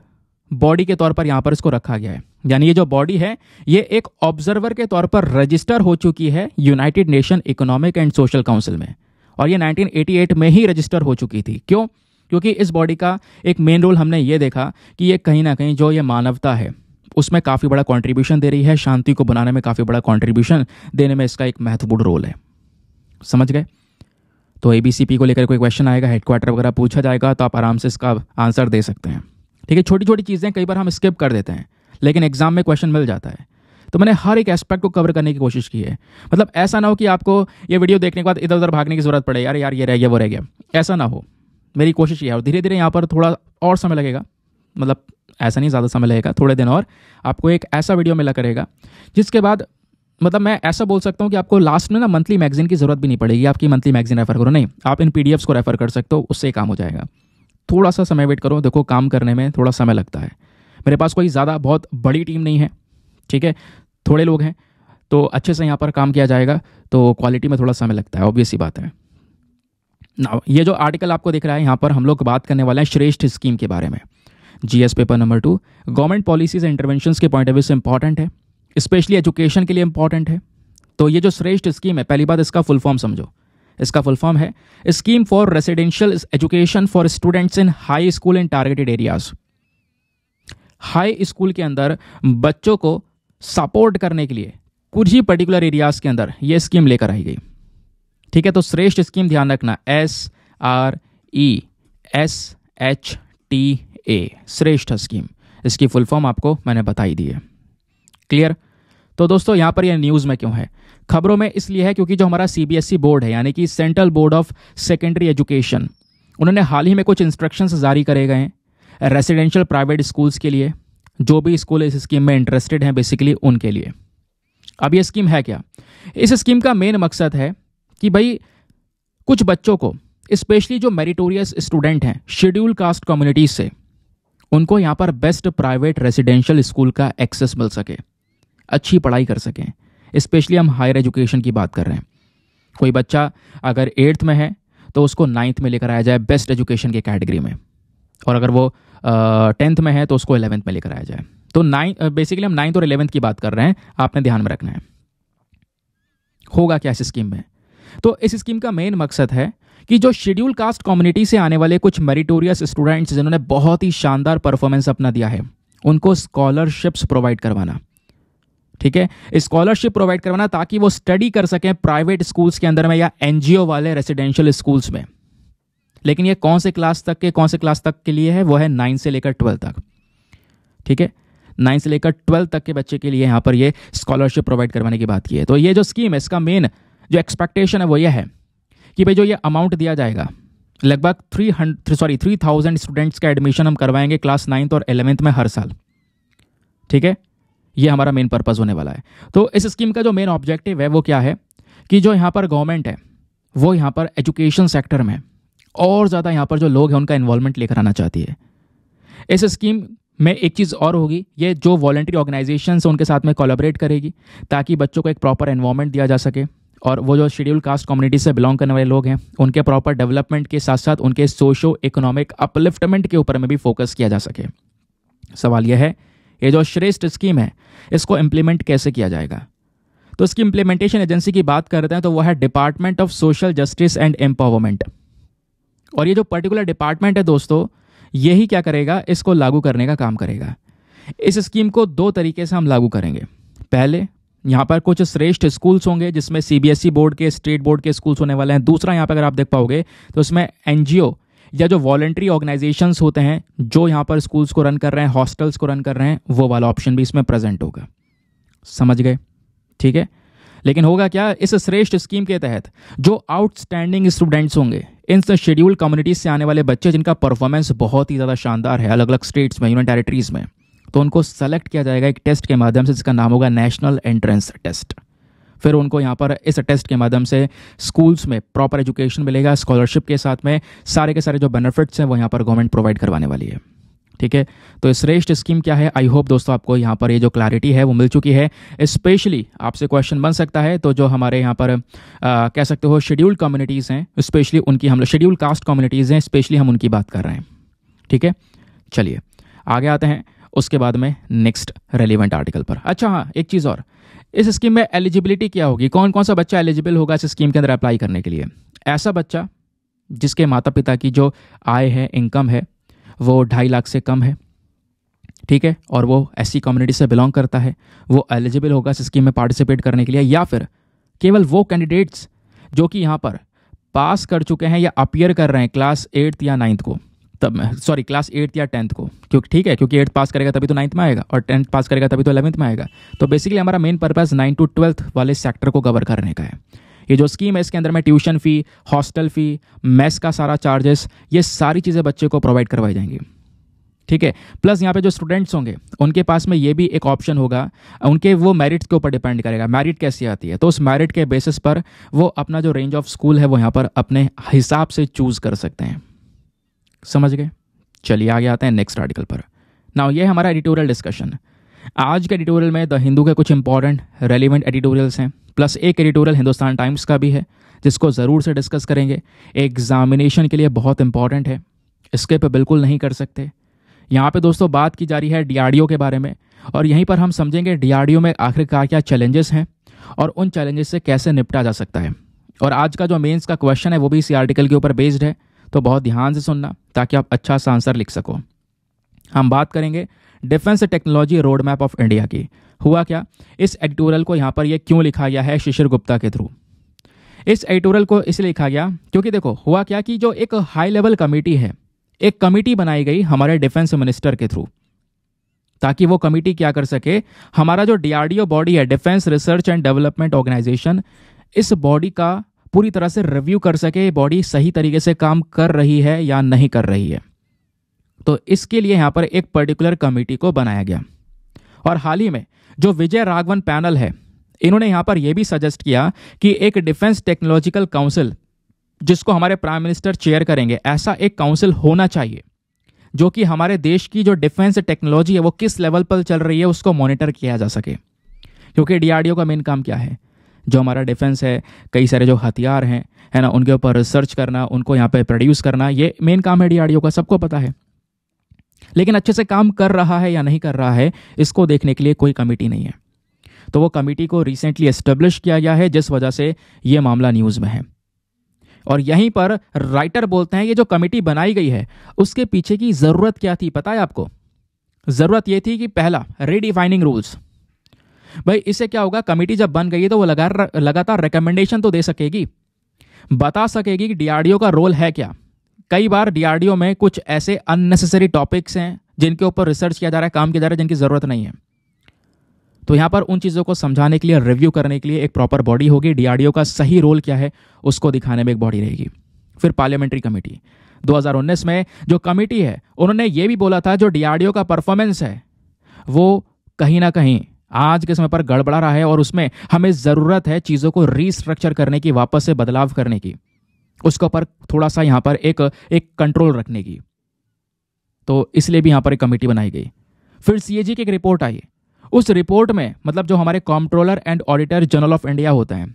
बॉडी के तौर पर यहां पर इसको रखा गया है यानी ये जो बॉडी है ये एक ऑब्जर्वर के तौर पर रजिस्टर हो चुकी है United Nation Economic and Social Council में और ये 1988 में ही रजिस्टर हो चुकी थी क्यों क्योंकि इस बॉडी का एक मेन रोल हमने ये देखा कि ये कहीं ना कहीं जो ये मानवता है उसमें काफ़ी बड़ा कॉन्ट्रीब्यूशन दे रही है शांति को बनाने में काफ़ी बड़ा कॉन्ट्रीब्यूशन देने में इसका एक महत्वपूर्ण रोल है समझ गए तो ए को लेकर कोई क्वेश्चन आएगा हेडक्वार्टर वगैरह पूछा जाएगा तो आप आराम से इसका आंसर दे सकते हैं ठीक है छोटी छोटी चीज़ें कई बार हम स्किप कर देते हैं लेकिन एग्जाम में क्वेश्चन मिल जाता है तो मैंने हर एक एस्पेक्ट को कवर करने की कोशिश की है मतलब ऐसा ना हो कि आपको ये वीडियो देखने के बाद इधर उधर भागने की जरूरत पड़े यार यार ये रह गया वो रह गया ऐसा ना हो मेरी कोशिश ये है और धीरे धीरे यहाँ पर थोड़ा और समय लगेगा मतलब ऐसा नहीं ज़्यादा समय लगेगा थोड़े दिन और आपको एक ऐसा वीडियो मिला करेगा जिसके बाद मतलब मैं ऐसा बोल सकता हूँ कि आपको लास्ट में ना मंथली मैगजीन की जरूरत भी नहीं पड़ेगी आपकी मंथली मैगजीन रेफर करो नहीं आप इन पी को रेफर कर सकते हो उससे काम हो जाएगा थोड़ा सा समय वेट करो देखो काम करने में थोड़ा समय लगता है मेरे पास कोई ज़्यादा बहुत बड़ी टीम नहीं है ठीक है थोड़े लोग हैं तो अच्छे से यहाँ पर काम किया जाएगा तो क्वालिटी में थोड़ा समय लगता है ऑब्वियस ही बात है ना ये जो आर्टिकल आपको दिख रहा है यहाँ पर हम लोग बात करने वाले हैं श्रेष्ठ स्कीम के बारे में GS paper number two government policies and intervention के पॉइंट ऑफ व्यू से इंपॉर्टेंट है स्पेशली एजुकेशन के लिए इंपॉर्टेंट है तो ये जो श्रेष्ठ स्कीम है पहली बात इसका फुल फॉर्म समझो इसका फुल फॉर्म है scheme for residential education for students in high school in targeted areas high school के अंदर बच्चों को सपोर्ट करने के लिए कुछ ही पर्टिकुलर एरियाज के अंदर यह स्कीम लेकर आई गई ठीक है तो श्रेष्ठ स्कीम ध्यान रखना S R E S H T A Shreshta scheme इसकी फुल फॉर्म आपको मैंने बताई दी है क्लियर तो दोस्तों यहां पर यह न्यूज़ में क्यों है खबरों में इसलिए है क्योंकि जो हमारा सीबीएसई e बोर्ड है यानी कि Central Board of Secondary Education उन्होंने हाल ही में कुछ इंस्ट्रक्शंस जारी करे गए हैं रेजिडेंशियल प्राइवेट स्कूल्स के लिए जो भी स्कूल इस स्कीम में इंटरेस्टेड हैं बेसिकली उनके लिए अब ये स्कीम है क्या इस स्कीम का मेन मकसद है कि भाई कुछ बच्चों को स्पेशली जो मेरिटोरियस स्टूडेंट हैं शेड्यूल कास्ट कम्युनिटीज से उनको यहाँ पर बेस्ट प्राइवेट रेजिडेंशियल स्कूल का एक्सेस मिल सके अच्छी पढ़ाई कर सकें स्पेशली हम हायर एजुकेशन की बात कर रहे हैं कोई बच्चा अगर एट्थ में है तो उसको नाइन्थ में लेकर आया जाए बेस्ट एजुकेशन के कैटेगरी में और अगर वो टेंथ में है तो उसको एलेवंथ में लेकर आया जाए तो नाइन बेसिकली हम नाइन्थ और एलेवंथ की बात कर रहे हैं आपने ध्यान में रखना है होगा क्या इस स्कीम में तो इस स्कीम का मेन मकसद है कि जो शेड्यूल कास्ट कम्युनिटी से आने वाले कुछ मेरिटोरियस स्टूडेंट्स जिन्होंने बहुत ही शानदार परफॉर्मेंस अपना दिया है उनको स्कॉलरशिप्स प्रोवाइड करवाना ठीक है स्कॉलरशिप प्रोवाइड करवाना ताकि वो स्टडी कर सकें प्राइवेट स्कूल्स के अंदर में या एनजीओ वाले रेसिडेंशियल स्कूल्स में लेकिन ये कौन से क्लास तक के कौन से क्लास तक के लिए है वो है नाइन्थ से लेकर ट्वेल्थ तक ठीक है नाइन्थ से लेकर ट्वेल्थ तक के बच्चे के लिए यहाँ पर ये स्कॉलरशिप प्रोवाइड करवाने की बात की है तो ये जो स्कीम है इसका मेन जो एक्सपेक्टेशन है वो ये है कि भाई जो ये अमाउंट दिया जाएगा लगभग three hundred sorry three thousand students का एडमिशन हम करवाएंगे क्लास नाइन्थ और एलेवेंथ में हर साल ठीक है ये हमारा मेन पर्पज़ होने वाला है तो इस स्कीम का जो मेन ऑब्जेक्टिव है वो क्या है कि जो यहाँ पर गवर्नमेंट है वो यहाँ पर एजुकेशन सेक्टर में और ज़्यादा यहाँ पर जो लोग हैं उनका इन्वॉल्वमेंट लेकर आना चाहती है इस स्कीम में एक चीज़ और होगी ये जो वॉल्ट्री ऑर्गेनाइजेशन उनके साथ में कोलाबरेट करेगी ताकि बच्चों को एक प्रॉपर इन्वॉल्वमेंट दिया जा सके और वो जो शेड्यूल कास्ट कम्युनिटी से बिलोंग करने वाले लोग हैं उनके प्रॉपर डेवलपमेंट के साथ साथ उनके सोशो इकोनॉमिक अपलिफ्टमेंट के ऊपर में भी फोकस किया जा सके सवाल यह है ये जो श्रेष्ठ स्कीम है इसको इम्प्लीमेंट कैसे किया जाएगा तो इसकी इम्प्लीमेंटेशन एजेंसी की बात करते हैं तो वो है Department of Social Justice and Empowerment और ये जो पर्टिकुलर डिपार्टमेंट है दोस्तों यही क्या करेगा इसको लागू करने का काम करेगा इस स्कीम को दो तरीके से हम लागू करेंगे पहले यहाँ पर कुछ श्रेष्ठ स्कूल्स होंगे जिसमें सीबीएसई बोर्ड e के स्टेट बोर्ड के स्कूल्स होने वाले हैं दूसरा यहाँ पर अगर आप देख पाओगे तो इसमें एनजीओ या जो वॉलेंट्री ऑर्गेनाइजेशन होते हैं जो यहाँ पर स्कूल्स को रन कर रहे हैं हॉस्टल्स को रन कर रहे हैं वो वाला ऑप्शन भी इसमें प्रेजेंट होगा समझ गए ठीक है लेकिन होगा क्या इस श्रेष्ठ स्कीम के तहत जो आउटस्टैंडिंग स्टूडेंट्स होंगे इन शेड्यूल कम्युनिटीज से आने वाले बच्चे जिनका परफॉर्मेंस बहुत ही ज़्यादा शानदार है अलग अलग स्टेट्स में यूनियन टेरिटरीज में तो उनको सेलेक्ट किया जाएगा एक टेस्ट के माध्यम से जिसका नाम होगा नेशनल एंट्रेंस टेस्ट फिर उनको यहाँ पर इस टेस्ट के माध्यम से स्कूल्स में प्रॉपर एजुकेशन मिलेगा स्कॉलरशिप के साथ में सारे के सारे जो बेनिफिट्स हैं वो यहाँ पर गवर्नमेंट प्रोवाइड करवाने वाली है ठीक है तो श्रेष्ठ स्कीम क्या है आई होप दोस्तों आपको यहाँ पर ये यह जो क्लैरिटी है वो मिल चुकी है स्पेशली आपसे क्वेश्चन बन सकता है तो जो हमारे यहाँ पर आ, कह सकते हो शेड्यूल्ड कम्युनिटीज़ हैं स्पेशली उनकी हम शेड्यूल कास्ट कम्युनिटीज़ हैं स्पेशली हम उनकी बात कर रहे हैं ठीक है चलिए आगे आते हैं उसके बाद में नेक्स्ट रेलिवेंट आर्टिकल पर अच्छा हाँ एक चीज़ और इस स्कीम में एलिजिबिलिटी क्या होगी कौन कौन सा बच्चा एलिजिबल होगा इस स्कीम के अंदर अप्लाई करने के लिए ऐसा बच्चा जिसके माता पिता की जो आय है इनकम है वो ढाई लाख से कम है ठीक है और वो एस कम्युनिटी से बिलोंग करता है वो एलिजिबल होगा इस स्कीम में पार्टिसिपेट करने के लिए या फिर केवल वो कैंडिडेट्स जो कि यहाँ पर पास कर चुके हैं या अपियर कर रहे हैं क्लास एट्थ या नाइन्थ को तब सॉरी क्लास एट्थ या टेंथ को क्योंकि ठीक है क्योंकि एट्थ पास करेगा तभी तो नाइन्थ में आएगा और टेंथ पास करेगा तभी तो अलेवंथ में आएगा तो बेसिकली हमारा main purpose nine to twelfth वाले सेक्टर को कवर करने का है ये जो स्कीम है इसके अंदर में tuition fee hostel fee mess का सारा चार्जेस ये सारी चीज़ें बच्चे को प्रोवाइड करवाई जाएंगी ठीक है प्लस यहाँ पे जो स्टूडेंट्स होंगे उनके पास में ये भी एक ऑप्शन होगा उनके वो मेरिट के ऊपर डिपेंड करेगा मेरिट कैसी आती है तो उस मेरिट के बेसिस पर वो अपना जो रेंज ऑफ स्कूल है वो यहाँ पर अपने हिसाब से चूज़ कर सकते हैं समझ गए चलिए आगे आते हैं नेक्स्ट आर्टिकल पर नाउ ये हमारा एडिटोरियल डिस्कशन आज के एडिटोरियल में द हिंदू के कुछ इंपॉर्टेंट रेलिवेंट एडिटोरियल्स हैं प्लस एक एडिटोरियल हिंदुस्तान टाइम्स का भी है जिसको ज़रूर से डिस्कस करेंगे एग्जामिनेशन के लिए बहुत इंपॉर्टेंट है इसके बिल्कुल नहीं कर सकते यहाँ पे दोस्तों बात की जा रही है डीआरडीओ के बारे में और यहीं पर हम समझेंगे डीआरडीओ में आखिरकार क्या चैलेंजेस हैं और उन चैलेंजेस से कैसे निपटा जा सकता है और आज का जो मेंस का क्वेश्चन है वो भी इसी आर्टिकल के ऊपर बेस्ड है तो बहुत ध्यान से सुनना ताकि आप अच्छा सा आंसर लिख सको हम बात करेंगे defence technology road map of India की हुआ क्या इस एडिटोरियल को यहाँ पर यह क्यों लिखा गया है शिशिर गुप्ता के थ्रू इस एडिटोरियल को इसलिए लिखा गया क्योंकि देखो हुआ क्या कि जो एक हाई लेवल कमेटी है एक कमेटी बनाई गई हमारे डिफेंस मिनिस्टर के थ्रू ताकि वो कमेटी क्या कर सके हमारा जो डीआरडीओ बॉडी है defence research and development organisation इस बॉडी का पूरी तरह से रिव्यू कर सके बॉडी सही तरीके से काम कर रही है या नहीं कर रही है तो इसके लिए यहाँ पर एक पर्टिकुलर कमेटी को बनाया गया और हाल ही में जो विजय राघवन पैनल है इन्होंने यहाँ पर यह भी सजेस्ट किया कि एक डिफेंस टेक्नोलॉजिकल काउंसिल जिसको हमारे प्राइम मिनिस्टर चेयर करेंगे ऐसा एक काउंसिल होना चाहिए जो कि हमारे देश की जो डिफेंस टेक्नोलॉजी है वो किस लेवल पर चल रही है उसको मॉनिटर किया जा सके क्योंकि डीआरडीओ का मेन काम क्या है जो हमारा डिफेंस है कई सारे जो हथियार हैं है ना उनके ऊपर रिसर्च करना उनको यहाँ पे प्रोड्यूस करना ये मेन काम है डीआरडीओ का सबको पता है लेकिन अच्छे से काम कर रहा है या नहीं कर रहा है इसको देखने के लिए कोई कमेटी नहीं है तो वो कमेटी को रिसेंटली एस्टेब्लिश किया गया है जिस वजह से ये मामला न्यूज़ में है और यहीं पर राइटर बोलते हैं ये जो कमेटी बनाई गई है उसके पीछे की ज़रूरत क्या थी पता है आपको ज़रूरत ये थी कि पहला रीडिफाइनिंग रूल्स भाई इससे क्या होगा कमेटी जब बन गई है तो वो लगा लगातार रिकमेंडेशन तो दे सकेगी बता सकेगी कि डीआरडीओ का रोल है क्या कई बार डीआरडीओ में कुछ ऐसे अननेसेसरी टॉपिक्स हैं जिनके ऊपर रिसर्च किया जा रहा है काम किया जा रहा है जिनकी ज़रूरत नहीं है तो यहां पर उन चीज़ों को समझाने के लिए रिव्यू करने के लिए एक प्रॉपर बॉडी होगी डीआरडीओ का सही रोल क्या है उसको दिखाने में एक बॉडी रहेगी फिर पार्लियामेंट्री कमेटी 2019 में जो कमेटी है उन्होंने ये भी बोला था जो डीआरडीओ का परफॉर्मेंस है वो कहीं ना कहीं आज के समय पर गड़बड़ा रहा है और उसमें हमें ज़रूरत है चीज़ों को रीस्ट्रक्चर करने की वापस से बदलाव करने की उसके ऊपर थोड़ा सा यहां पर एक एक कंट्रोल रखने की तो इसलिए भी यहां पर एक कमेटी बनाई गई फिर सीएजी की एक रिपोर्ट आई उस रिपोर्ट में मतलब जो हमारे comptroller and auditor general of India होते हैं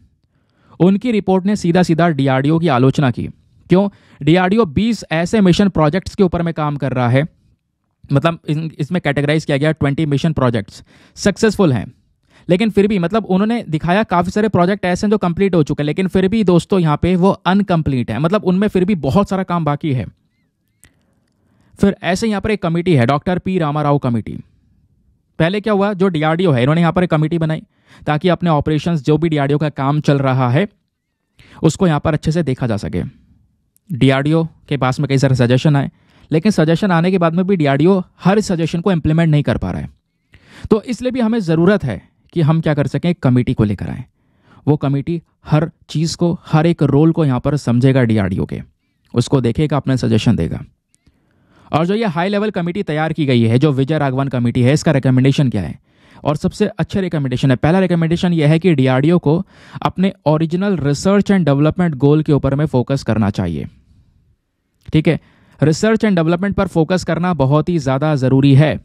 उनकी रिपोर्ट ने सीधा सीधा डीआरडीओ की आलोचना की क्यों डीआरडीओ 20 ऐसे मिशन प्रोजेक्ट्स के ऊपर में काम कर रहा है मतलब इसमें कैटेगराइज किया गया ट्वेंटी मिशन प्रोजेक्ट्स सक्सेसफुल हैं लेकिन फिर भी मतलब उन्होंने दिखाया काफ़ी सारे प्रोजेक्ट ऐसे हैं जो कंप्लीट हो चुके हैं लेकिन फिर भी दोस्तों यहाँ पे वो अनकम्प्लीट है मतलब उनमें फिर भी बहुत सारा काम बाकी है फिर ऐसे यहाँ पर एक कमेटी है doctor P Rama Rao committee पहले क्या हुआ जो डीआरडीओ है इन्होंने यहाँ पर एक कमेटी बनाई ताकि अपने ऑपरेशन जो भी डीआरडीओ का काम चल रहा है उसको यहाँ पर अच्छे से देखा जा सके डीआरडीओ के पास में कई सारे सजेशन आए लेकिन सजेशन आने के बाद में भी डीआरडीओ हर सजेशन को इम्प्लीमेंट नहीं कर पा रहा है तो इसलिए भी हमें ज़रूरत है कि हम क्या कर सकें कमेटी को लेकर आएँ वो कमेटी हर चीज़ को हर एक रोल को यहाँ पर समझेगा डीआरडीओ के उसको देखेगा अपने सजेशन देगा और जो ये हाई लेवल कमेटी तैयार की गई है जो विजय राघवन कमेटी है इसका रिकमेंडेशन क्या है और सबसे अच्छे रिकमेंडेशन है पहला रिकमेंडेशन यह है कि डीआरडीओ को अपने original research and development goal के ऊपर में फोकस करना चाहिए ठीक है रिसर्च एंड डेवलपमेंट पर फोकस करना बहुत ही ज़्यादा ज़रूरी है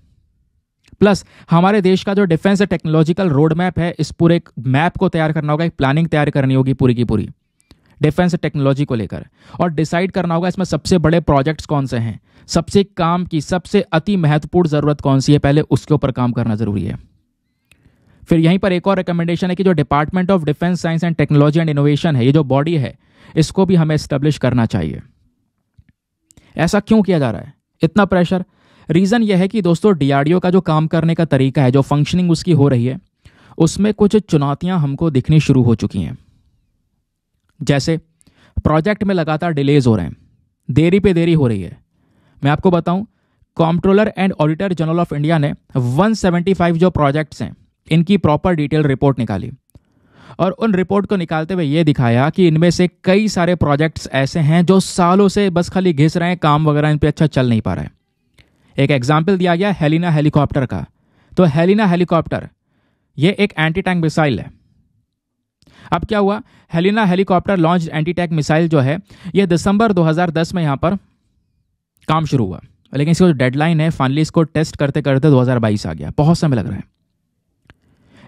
प्लस हमारे देश का जो डिफेंस टेक्नोलॉजिकल रोड मैप है इस पूरे मैप को तैयार करना होगा एक प्लानिंग तैयार करनी होगी पूरी की पूरी डिफेंस टेक्नोलॉजी को लेकर और डिसाइड करना होगा इसमें सबसे बड़े प्रोजेक्ट्स कौन से हैं सबसे काम की सबसे अति महत्वपूर्ण ज़रूरत कौन सी है पहले उसके ऊपर काम करना ज़रूरी है फिर यहीं पर एक और रिकमेंडेशन है कि जो department of defence science and technology and innovation है ये जो बॉडी है इसको भी हमें इस्टेब्लिश करना चाहिए ऐसा क्यों किया जा रहा है इतना प्रेशर रीज़न यह है कि दोस्तों डीआरडीओ का जो काम करने का तरीका है जो फंक्शनिंग उसकी हो रही है उसमें कुछ चुनौतियां हमको दिखनी शुरू हो चुकी हैं जैसे प्रोजेक्ट में लगातार डिलेज हो रहे हैं देरी पे देरी हो रही है मैं आपको बताऊं comptroller and auditor general of India ने 175 जो प्रोजेक्ट्स हैं इनकी प्रॉपर डिटेल रिपोर्ट निकाली और उन रिपोर्ट को निकालते हुए ये दिखाया कि इनमें से कई सारे प्रोजेक्ट्स ऐसे हैं जो सालों से बस खाली घिस रहे हैं काम वगैरह इन पर अच्छा चल नहीं पा रहा है एक एग्जाम्पल दिया गया हेलिना हेलीकॉप्टर का तो हेलिना हेलीकॉप्टर ये एक एंटी टैंक मिसाइल है अब क्या हुआ Helina helicopter launch anti tank missile जो है ये दिसंबर 2010 में यहाँ पर काम शुरू हुआ लेकिन इसका जो डेडलाइन है फाइनली इसको टेस्ट करते करते 2022 आ गया बहुत समय लग रहा है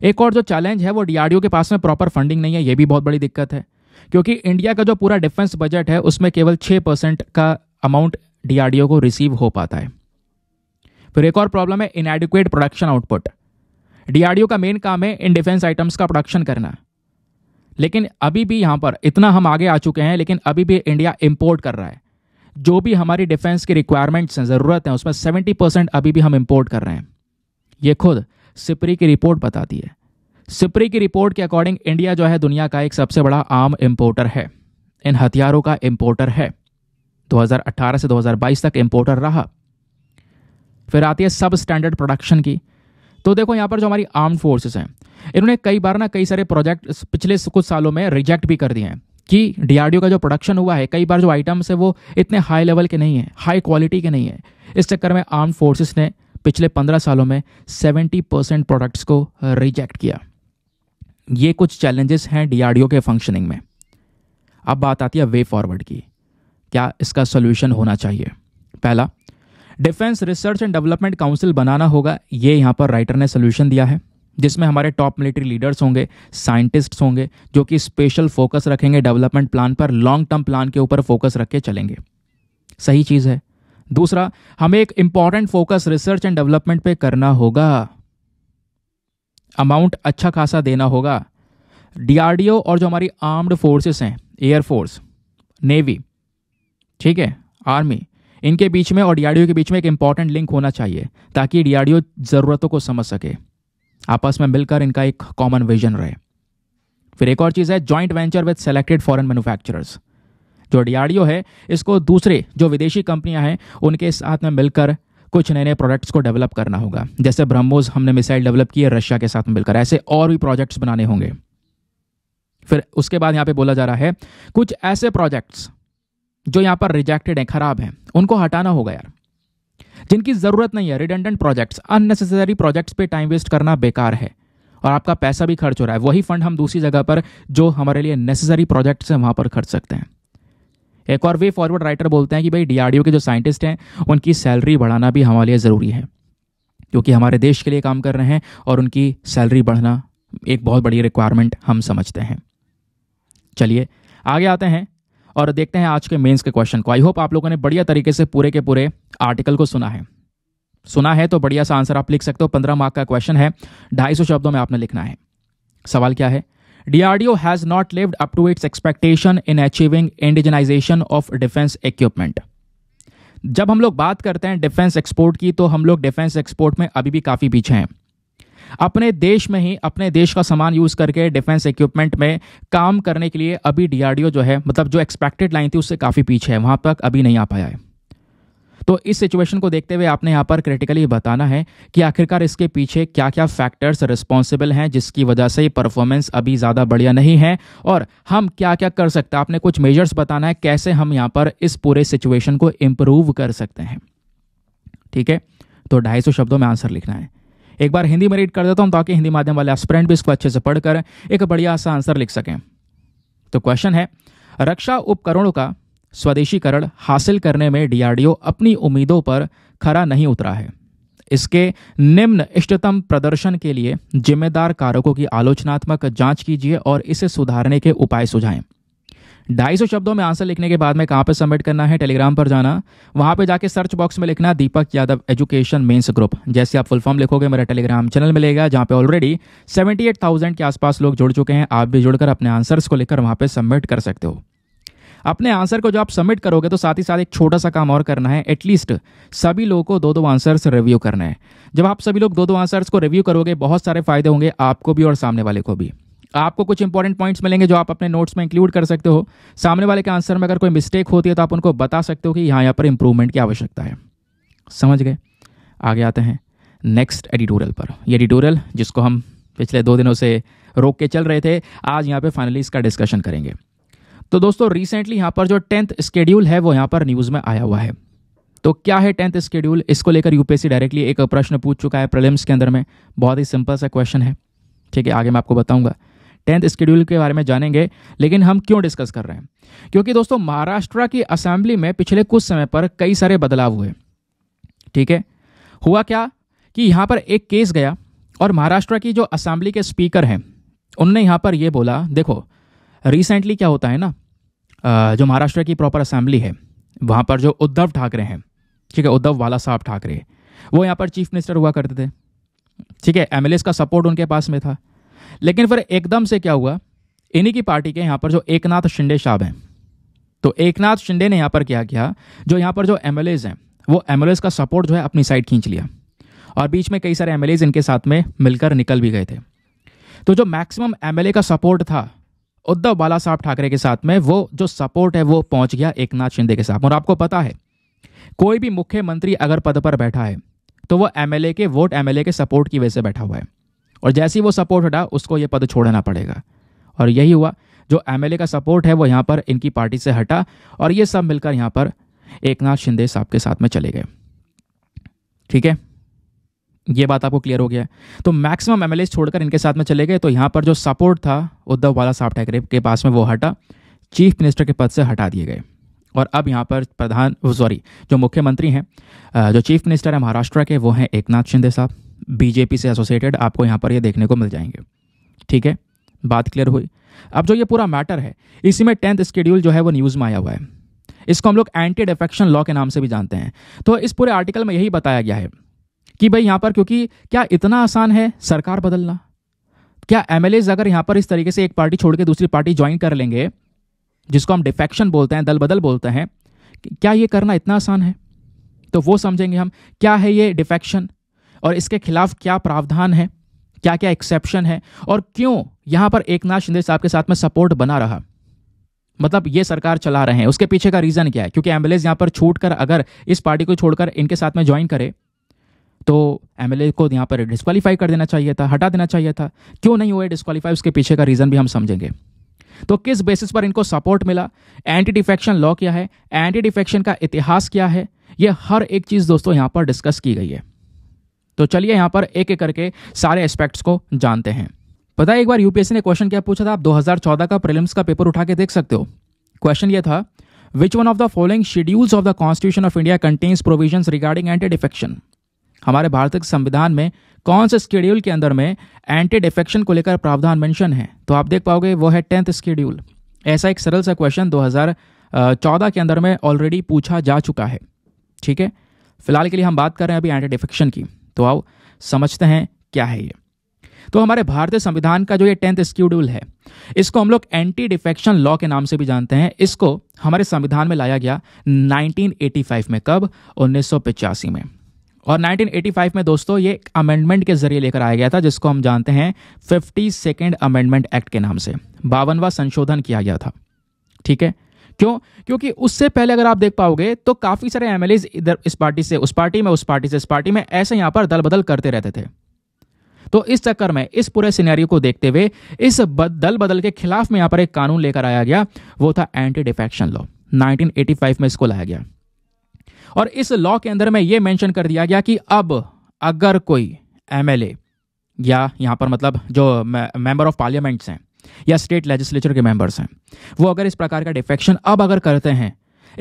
एक और जो चैलेंज है वो डीआरडीओ के पास में प्रॉपर फंडिंग नहीं है ये भी बहुत बड़ी दिक्कत है क्योंकि इंडिया का जो पूरा डिफेंस बजट है उसमें केवल छः परसेंट का अमाउंट डीआरडीओ को रिसीव हो पाता है फिर एक और प्रॉब्लम है इनएडिकुएट प्रोडक्शन आउटपुट डीआरडीओ का मेन काम है इन डिफेंस आइटम्स का प्रोडक्शन करना लेकिन अभी भी यहाँ पर इतना हम आगे आ चुके हैं लेकिन अभी भी इंडिया इम्पोर्ट कर रहा है जो भी हमारी डिफेंस की रिक्वायरमेंट्स हैं ज़रूरत है उसमें सेवेंटी परसेंट अभी भी हम इम्पोर्ट कर रहे हैं ये खुद सिपरी की रिपोर्ट बताती है सिपरी की रिपोर्ट के अकॉर्डिंग इंडिया जो है दुनिया का एक सबसे बड़ा आम इम्पोर्टर है इन हथियारों का इम्पोर्टर है 2018 से 2022 तक इम्पोर्टर रहा फिर आती है सब स्टैंडर्ड प्रोडक्शन की तो देखो यहाँ पर जो हमारी आर्म फोर्सेस हैं इन्होंने कई बार ना कई सारे प्रोजेक्ट पिछले कुछ सालों में रिजेक्ट भी कर दिए हैं कि डीआरडीओ का जो प्रोडक्शन हुआ है कई बार जो आइटम्स है वो इतने हाई लेवल के नहीं है हाई क्वालिटी के नहीं है इस चक्कर में आर्म फोर्सेस ने पिछले पंद्रह सालों में सेवेंटी परसेंट प्रोडक्ट्स को रिजेक्ट किया ये कुछ चैलेंजेस हैं डीआरडीओ के फंक्शनिंग में अब बात आती है वे फॉरवर्ड की क्या इसका सोल्यूशन होना चाहिए पहला defence research and development council बनाना होगा ये यहाँ पर राइटर ने सोल्यूशन दिया है जिसमें हमारे टॉप मिलिट्री लीडर्स होंगे साइंटिस्ट्स होंगे जो कि स्पेशल फोकस रखेंगे डेवलपमेंट प्लान पर लॉन्ग टर्म प्लान के ऊपर फोकस रख के चलेंगे सही चीज़ है दूसरा हमें एक important focus research and development पे करना होगा अमाउंट अच्छा खासा देना होगा डीआरडीओ और जो हमारी आर्म्ड फोर्सेस हैं एयरफोर्स नेवी ठीक है आर्मी इनके बीच में और डीआरडीओ के बीच में एक इंपॉर्टेंट लिंक होना चाहिए ताकि डीआरडीओ ज़रूरतों को समझ सके आपस में मिलकर इनका एक कॉमन विजन रहे फिर एक और चीज़ है joint venture with selected foreign manufacturers जो डियाडियो है इसको दूसरे जो विदेशी कंपनियां हैं उनके साथ में मिलकर कुछ नए नए प्रोडक्ट्स को डेवलप करना होगा जैसे ब्रह्मोस हमने मिसाइल डेवलप की है रशिया के साथ मिलकर ऐसे और भी प्रोजेक्ट्स बनाने होंगे फिर उसके बाद यहाँ पे बोला जा रहा है कुछ ऐसे प्रोजेक्ट्स जो यहाँ पर रिजेक्टेड हैं खराब हैं उनको हटाना होगा यार जिनकी ज़रूरत नहीं है रिडेंडेंट प्रोजेक्ट्स अननेसेसरी प्रोजेक्ट्स पे टाइम वेस्ट करना बेकार है और आपका पैसा भी खर्च हो रहा है वही फंड हम दूसरी जगह पर जो हमारे लिए नेसेसरी प्रोजेक्ट्स हैं वहाँ पर खर्च सकते हैं एक और वे फॉरवर्ड राइटर बोलते हैं कि भाई डीआरडीओ के जो साइंटिस्ट हैं उनकी सैलरी बढ़ाना भी हमारे लिए ज़रूरी है क्योंकि हमारे देश के लिए काम कर रहे हैं और उनकी सैलरी बढ़ना एक बहुत बड़ी रिक्वायरमेंट हम समझते हैं चलिए आगे आते हैं और देखते हैं आज के मेंस के क्वेश्चन को आई होप आप लोगों ने बढ़िया तरीके से पूरे के पूरे आर्टिकल को सुना है सुना है तो बढ़िया सा आंसर आप लिख सकते हो पंद्रह मार्क का क्वेश्चन है ढाई सौ शब्दों में आपने लिखना है सवाल क्या है DRDO has not lived up to its expectation in achieving indigenization of defense equipment. जब हम लोग बात करते हैं डिफेंस एक्सपोर्ट की तो हम लोग डिफेंस एक्सपोर्ट में अभी भी काफ़ी पीछे हैं अपने देश में ही अपने देश का सामान यूज करके डिफेंस इक्विपमेंट में काम करने के लिए अभी डीआरडीओ जो है मतलब जो एक्सपेक्टेड लाइन थी उससे काफ़ी पीछे है वहां तक अभी नहीं आ पाया है तो इस सिचुएशन को देखते हुए आपने यहाँ पर क्रिटिकली बताना है कि आखिरकार इसके पीछे क्या क्या फैक्टर्स रिस्पॉन्सिबल हैं जिसकी वजह से परफॉर्मेंस अभी ज़्यादा बढ़िया नहीं है और हम क्या क्या कर सकते हैं आपने कुछ मेजर्स बताना है कैसे हम यहाँ पर इस पूरे सिचुएशन को इम्प्रूव कर सकते हैं ठीक है तो ढाई सौ शब्दों में आंसर लिखना है एक बार हिंदी में रीड कर देता हूँ ताकि हिंदी माध्यम वाले एस्परेंट भी इसको अच्छे से पढ़कर एक बढ़िया सा आंसर लिख सकें तो क्वेश्चन है रक्षा उपकरणों का स्वदेशीकरण हासिल करने में डीआरडीओ अपनी उम्मीदों पर खरा नहीं उतरा है इसके निम्न इष्टतम प्रदर्शन के लिए जिम्मेदार कारकों की आलोचनात्मक जांच कीजिए और इसे सुधारने के उपाय सुझाएं ढाई सौ शब्दों में आंसर लिखने के बाद में कहाँ पर सबमिट करना है टेलीग्राम पर जाना वहां पे जाके सर्च बॉक्स में लिखना Deepak Yadav education mains group जैसे आप फुल फॉर्म लिखोगे मेरा टेलीग्राम चैनल मिलेगा जहां पे ऑलरेडी 78,000 के आसपास लोग जुड़ चुके हैं आप भी जुड़कर अपने आंसर्स को लिखकर वहां पर सबमिट कर सकते हो अपने आंसर को जो आप सबमिट करोगे तो साथ ही साथ एक छोटा सा काम और करना है एटलीस्ट सभी लोगों को दो दो आंसर्स रिव्यू करना है जब आप सभी लोग दो दो आंसर्स को रिव्यू करोगे बहुत सारे फायदे होंगे आपको भी और सामने वाले को भी आपको कुछ इंपॉर्टेंट पॉइंट्स मिलेंगे जो आप अपने नोट्स में इंक्लूड कर सकते हो सामने वाले के आंसर में अगर कोई मिस्टेक होती है तो आप उनको बता सकते हो कि यहाँ यहाँ पर इंप्रूवमेंट की आवश्यकता है समझ गए आगे आते हैं नेक्स्ट एडिटोरियल पर ये एडिटोरियल जिसको हम पिछले दो दिनों से रोक के चल रहे थे आज यहाँ पे फाइनली इसका डिस्कशन करेंगे तो दोस्तों रिसेंटली यहाँ पर जो टेंथ स्केड्यूल है वो यहाँ पर न्यूज़ में आया हुआ है तो क्या है टेंथ स्केड्यूल इसको लेकर यूपीएससी डायरेक्टली एक प्रश्न पूछ चुका है प्रलिम्स के अंदर में बहुत ही सिंपल सा क्वेश्चन है ठीक है आगे मैं आपको बताऊंगा टेंथ स्केड्यूल के बारे में जानेंगे लेकिन हम क्यों डिस्कस कर रहे हैं क्योंकि दोस्तों महाराष्ट्र की असेंबली में पिछले कुछ समय पर कई सारे बदलाव हुए ठीक है हुआ क्या कि यहाँ पर एक केस गया और महाराष्ट्र की जो असेंबली के स्पीकर हैं उनने यहाँ पर यह बोला देखो रिसेंटली क्या होता है ना जो महाराष्ट्र की प्रॉपर असेंबली है वहाँ पर जो उद्धव ठाकरे हैं ठीक है उद्धव वाला साहब ठाकरे वो यहाँ पर चीफ मिनिस्टर हुआ करते थे ठीक है एम का सपोर्ट उनके पास में था लेकिन फिर एकदम से क्या हुआ इन्हीं की पार्टी के यहाँ पर जो एकनाथ शिंदे साहब हैं तो एकनाथ शिंदे ने यहाँ पर क्या किया जो यहाँ पर जो एम हैं वो एम का सपोर्ट जो है अपनी साइड खींच लिया और बीच में कई सारे एम इनके साथ में मिलकर निकल भी गए थे तो जो मैक्सिमम एम का सपोर्ट था उद्धव बाला साहब ठाकरे के साथ में वो जो सपोर्ट है वो पहुंच गया एक नाथ शिंदे के साथ और आपको पता है कोई भी मुख्यमंत्री अगर पद पर बैठा है तो वो एमएलए के वोट एमएलए के सपोर्ट की वजह से बैठा हुआ है और जैसे ही वो सपोर्ट हटा उसको ये पद छोड़ना पड़ेगा और यही हुआ जो एमएलए का सपोर्ट है वो यहाँ पर इनकी पार्टी से हटा और ये सब मिलकर यहाँ पर एक नाथ शिंदे साहब के साथ में चले गए ठीक है ये बात आपको क्लियर हो गया तो मैक्सिमम एम छोड़कर इनके साथ में चले गए तो यहाँ पर जो सपोर्ट था उद्धव वाला साहब ठाकरे के पास में वो हटा चीफ मिनिस्टर के पद से हटा दिए गए और अब यहाँ पर प्रधान सॉरी जो मुख्यमंत्री हैं जो चीफ मिनिस्टर हैं महाराष्ट्र के वो हैं एक शिंदे साहब बीजेपी से एसोसिएटेड आपको यहाँ पर ये देखने को मिल जाएंगे ठीक है बात क्लियर हुई अब जो ये पूरा मैटर है इसी में टेंथ स्केड्यूल जो है वो न्यूज़ में आया हुआ है इसको हम लोग एंटी डिफेक्शन लॉ के नाम से भी जानते हैं तो इस पूरे आर्टिकल में यही बताया गया है कि भाई यहाँ पर क्योंकि क्या इतना आसान है सरकार बदलना क्या एम अगर यहाँ पर इस तरीके से एक पार्टी छोड़ के दूसरी पार्टी ज्वाइन कर लेंगे जिसको हम डिफेक्शन बोलते हैं दल बदल बोलते हैं क्या ये करना इतना आसान है तो वो समझेंगे हम क्या है ये डिफेक्शन और इसके खिलाफ क्या प्रावधान है क्या क्या एक्सेप्शन है और क्यों यहाँ पर एक नाथ शिंदे साहब के साथ में सपोर्ट बना रहा मतलब ये सरकार चला रहे हैं उसके पीछे का रीज़न क्या है क्योंकि एम्बुलेंस यहाँ पर छूट कर अगर इस पार्टी को छोड़कर इनके साथ में ज्वाइन करें तो एम को यहाँ पर डिस्कालीफाई कर देना चाहिए था हटा देना चाहिए था क्यों नहीं हुए डिस्कवालीफाई उसके पीछे का रीज़न भी हम समझेंगे तो किस बेसिस पर इनको सपोर्ट मिला एंटी डिफेक्शन लॉ क्या है एंटी डिफेक्शन का इतिहास क्या है यह हर एक चीज़ दोस्तों यहां पर डिस्कस की गई है तो चलिए यहां पर एक एक करके सारे एस्पेक्ट्स को जानते हैं पता है एक बार यूपीएससी ने क्वेश्चन क्या पूछा था आप 2014 का प्रीलिम्स का पेपर उठा के देख सकते हो क्वेश्चन यह था which one of the following schedules of the constitution of India contains provision regarding anti defection हमारे भारतीय संविधान में कौन से स्केड्यूल के अंदर में एंटी डिफेक्शन को लेकर प्रावधान मेंशन है तो आप देख पाओगे वो है टेंथ स्केड्यूल ऐसा एक सरल सा क्वेश्चन 2014 के अंदर में ऑलरेडी पूछा जा चुका है ठीक है फिलहाल के लिए हम बात कर रहे हैं अभी एंटी डिफेक्शन की तो आओ समझते हैं क्या है ये तो हमारे भारतीय संविधान का जो ये टेंथ स्केड्यूल है इसको हम लोग एंटी डिफेक्शन लॉ के नाम से भी जानते हैं इसको हमारे संविधान में लाया गया 1985 में कब उन्नीस में और 1985 में दोस्तों ये अमेंडमेंट के जरिए लेकर आया गया था जिसको हम जानते हैं फिफ्टी सेकेंड अमेंडमेंट एक्ट के नाम से बावनवा संशोधन किया गया था ठीक है क्यों क्योंकि उससे पहले अगर आप देख पाओगे तो काफ़ी सारे एम इधर इस पार्टी से उस पार्टी में उस पार्टी से इस पार्टी में ऐसे यहां पर दल बदल करते रहते थे तो इस चक्कर में इस पूरे सिनेरियो को देखते हुए इस दल बदल के खिलाफ में यहां पर एक कानून लेकर आया गया वो था एंटी डिफेक्शन लॉ 1985 में इसको लाया गया और इस लॉ के अंदर में यह मेंशन कर दिया गया कि अब अगर कोई एमएलए या यहां पर मतलब जो मेंबर ऑफ पार्लियामेंट्स हैं या स्टेट लेजिस्लेचर के मेंबर्स हैं वो अगर इस प्रकार का डिफेक्शन अब अगर करते हैं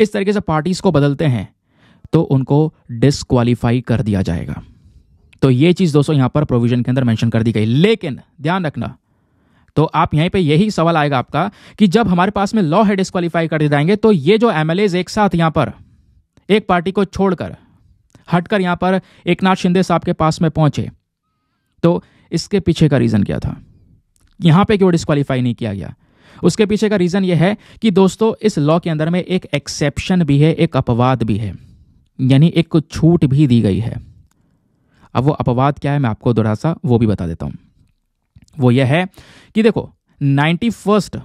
इस तरीके से पार्टीज को बदलते हैं तो उनको डिसक्वालीफाई कर दिया जाएगा तो ये चीज़ दोस्तों यहां पर प्रोविजन के अंदर मेंशन कर दी गई लेकिन ध्यान रखना तो आप यहीं पे यही सवाल आएगा आपका कि जब हमारे पास में लॉ है डिस्कालीफाई कर दिए जाएंगे तो ये जो एमएलएज एक साथ यहां पर एक पार्टी को छोड़कर हटकर यहां पर एक नाथ शिंदे साहब के पास में पहुंचे तो इसके पीछे का रीज़न क्या था यहां पे क्यों डिस्क्वालीफाई नहीं किया गया उसके पीछे का रीज़न यह है कि दोस्तों इस लॉ के अंदर में एक एक्सेप्शन भी है एक अपवाद भी है यानी एक छूट भी दी गई है अब वो अपवाद क्या है मैं आपको दोहरा सा वो भी बता देता हूँ वो यह है कि देखो नाइन्टी फर्स्ट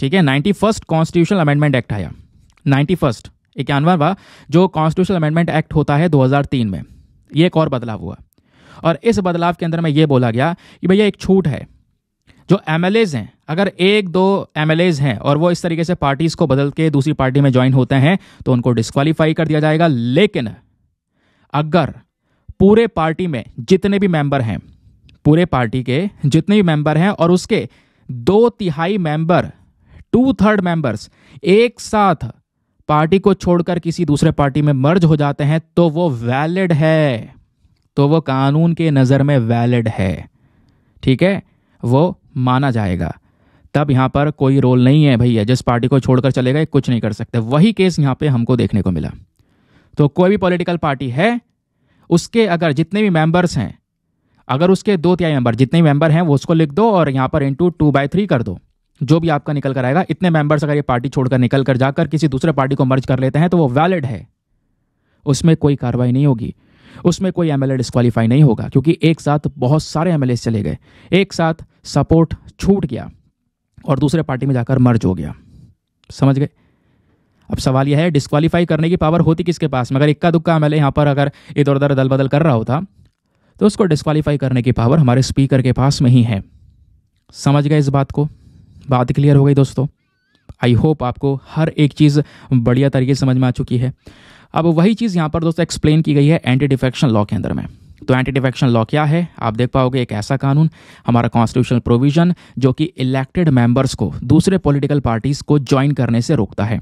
ठीक है ninety first constitutional amendment act आया नाइन्टी फर्स्ट इक्यानवा जो कॉन्स्टिट्यूशनल अमेंडमेंट एक्ट होता है 2003 में ये एक और बदलाव हुआ और इस बदलाव के अंदर में ये बोला गया कि भैया एक छूट है जो एम हैं अगर एक दो एम हैं और वो इस तरीके से पार्टीज को बदल के दूसरी पार्टी में ज्वाइन होते हैं तो उनको डिस्कवालीफाई कर दिया जाएगा लेकिन अगर पूरे पार्टी में जितने भी मेंबर हैं पूरे पार्टी के जितने भी मेंबर हैं और उसके दो तिहाई मेंबर टू थर्ड मेंबर्स एक साथ पार्टी को छोड़कर किसी दूसरे पार्टी में मर्ज हो जाते हैं तो वो वैलिड है तो वो कानून के नज़र में वैलिड है ठीक है वो माना जाएगा तब यहाँ पर कोई रोल नहीं है भैया जिस पार्टी को छोड़कर चले गए कुछ नहीं कर सकते वही केस यहाँ पे हमको देखने को मिला तो कोई भी पॉलिटिकल पार्टी है उसके अगर जितने भी मेंबर्स हैं अगर उसके दो तिहाई मेंबर जितने मेंबर हैं वो उसको लिख दो और यहाँ पर इंटू टू बाई थ्री कर दो जो भी आपका निकल कर आएगा इतने मेंबर्स अगर ये पार्टी छोड़कर निकल कर जाकर किसी दूसरे पार्टी को मर्ज कर लेते हैं तो वो वैलिड है उसमें कोई कार्रवाई नहीं होगी उसमें कोई एम डिस्कालीफाई नहीं होगा क्योंकि एक साथ बहुत सारे एम चले गए एक साथ सपोर्ट छूट गया और दूसरे पार्टी में जाकर मर्ज हो गया समझ गए अब सवाल यह है डिस्कालीफाई करने की पावर होती किसके पास मगर इक्का दुक्का एम एल यहाँ पर अगर इधर उधर दल बदल कर रहा होता तो उसको डिस्कालीफाई करने की पावर हमारे स्पीकर के पास में ही है समझ गए इस बात को बात क्लियर हो गई दोस्तों आई होप आपको हर एक चीज़ बढ़िया तरीके से समझ में आ चुकी है अब वही चीज़ यहाँ पर दोस्तों एक्सप्लेन की गई है एंटी डिफेक्शन लॉ के अंदर में तो एंटी डिफेक्शन लॉ क्या है आप देख पाओगे एक ऐसा कानून हमारा कॉन्स्टिट्यूशनल प्रोविजन जो कि इलेक्टेड मेंबर्स को दूसरे पॉलिटिकल पार्टीज को ज्वाइन करने से रोकता है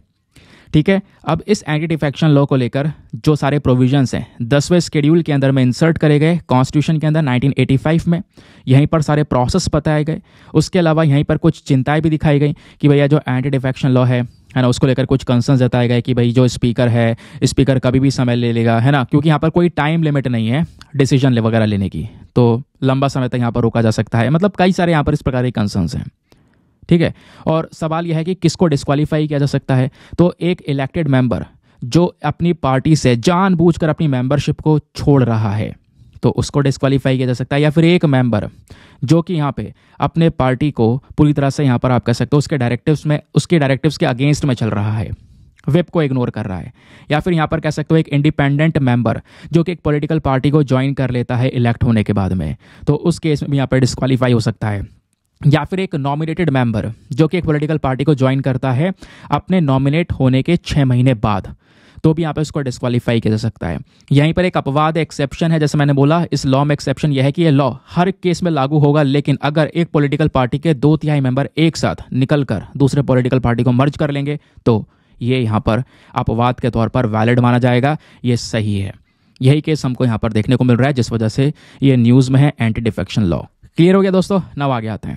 ठीक है अब इस एंटी डिफेक्शन लॉ को लेकर जो सारे प्रोविजंस हैं दसवें स्केड्यूल के अंदर में इंसर्ट करे गए कॉन्स्टिट्यूशन के अंदर 1985 में यहीं पर सारे प्रोसेस बताए गए उसके अलावा यहीं पर कुछ चिंताएं भी दिखाई गई कि भैया जो एंटी डिफेक्शन लॉ है है ना उसको लेकर कुछ कंसर्न जताए गए कि भाई जो स्पीकर है स्पीकर कभी भी समय ले लेगा है ना क्योंकि यहाँ पर कोई टाइम लिमिट नहीं है डिसीजन वगैरह लेने की तो लंबा समय तक यहाँ पर रोका जा सकता है मतलब कई सारे यहाँ पर इस प्रकार के कंसर्न्स हैं ठीक है और सवाल यह है कि किसको डिस्क्वालीफाई किया जा सकता है तो एक इलेक्टेड मेंबर जो अपनी पार्टी से जानबूझकर अपनी मेंबरशिप को छोड़ रहा है तो उसको डिस्क्वालीफाई किया जा सकता है या फिर एक मेंबर जो कि यहाँ पे अपने पार्टी को पूरी तरह से यहाँ पर आप कह सकते हो उसके डायरेक्टिव्स में उसके डायरेक्टिव्स के अगेंस्ट में चल रहा है वेब को इग्नोर कर रहा है या फिर यहाँ पर कह सकते हो एक इंडिपेंडेंट मेंबर जो कि एक पॉलिटिकल पार्टी को ज्वाइन कर लेता है इलेक्ट होने के बाद में तो उस केस में भी यहाँ पर डिस्क्वालीफाई हो सकता है या फिर एक नॉमिनेटेड मेंबर जो कि एक पॉलिटिकल पार्टी को ज्वाइन करता है अपने नॉमिनेट होने के छः महीने बाद तो भी यहाँ पर उसको डिस्कालीफाई किया जा सकता है यहीं पर एक अपवाद एक्सेप्शन है जैसे मैंने बोला इस लॉ में एक्सेप्शन यह है कि यह लॉ हर केस में लागू होगा लेकिन अगर एक पॉलिटिकल पार्टी के दो तिहाई मेंबर एक साथ निकल कर दूसरे पॉलिटिकल पार्टी को मर्ज कर लेंगे तो ये यहाँ पर अपवाद के तौर पर वैलिड माना जाएगा ये सही है यही केस हमको यहाँ पर देखने को मिल रहा है जिस वजह से ये न्यूज़ में है एंटी डिफेक्शन लॉ क्लियर हो गया दोस्तों नव आगे आते हैं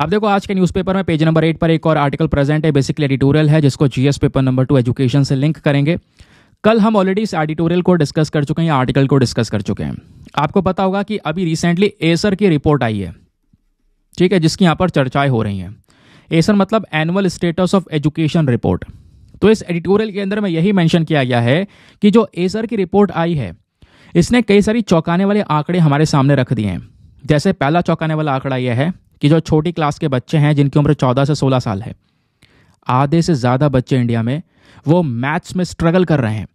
अब देखो आज के न्यूज़पेपर में पेज नंबर एट पर एक और आर्टिकल प्रेजेंट है बेसिकली एडिटोरियल है जिसको GS paper number two education से लिंक करेंगे कल हम ऑलरेडी इस एडिटोरियल को डिस्कस कर चुके हैं आर्टिकल को डिस्कस कर चुके हैं आपको पता होगा कि अभी रिसेंटली एसर की रिपोर्ट आई है ठीक है जिसकी यहाँ पर चर्चाएं हो रही हैं एसर मतलब annual status of education report तो इस एडिटोरियल के अंदर में यही मेंशन किया गया है कि जो एसर की रिपोर्ट आई है इसने कई सारी चौंकाने वाले आंकड़े हमारे सामने रख दिए हैं जैसे पहला चौंकाने वाला आंकड़ा यह है कि जो छोटी क्लास के बच्चे हैं जिनकी उम्र 14 से 16 साल है आधे से ज़्यादा बच्चे इंडिया में वो मैथ्स में स्ट्रगल कर रहे हैं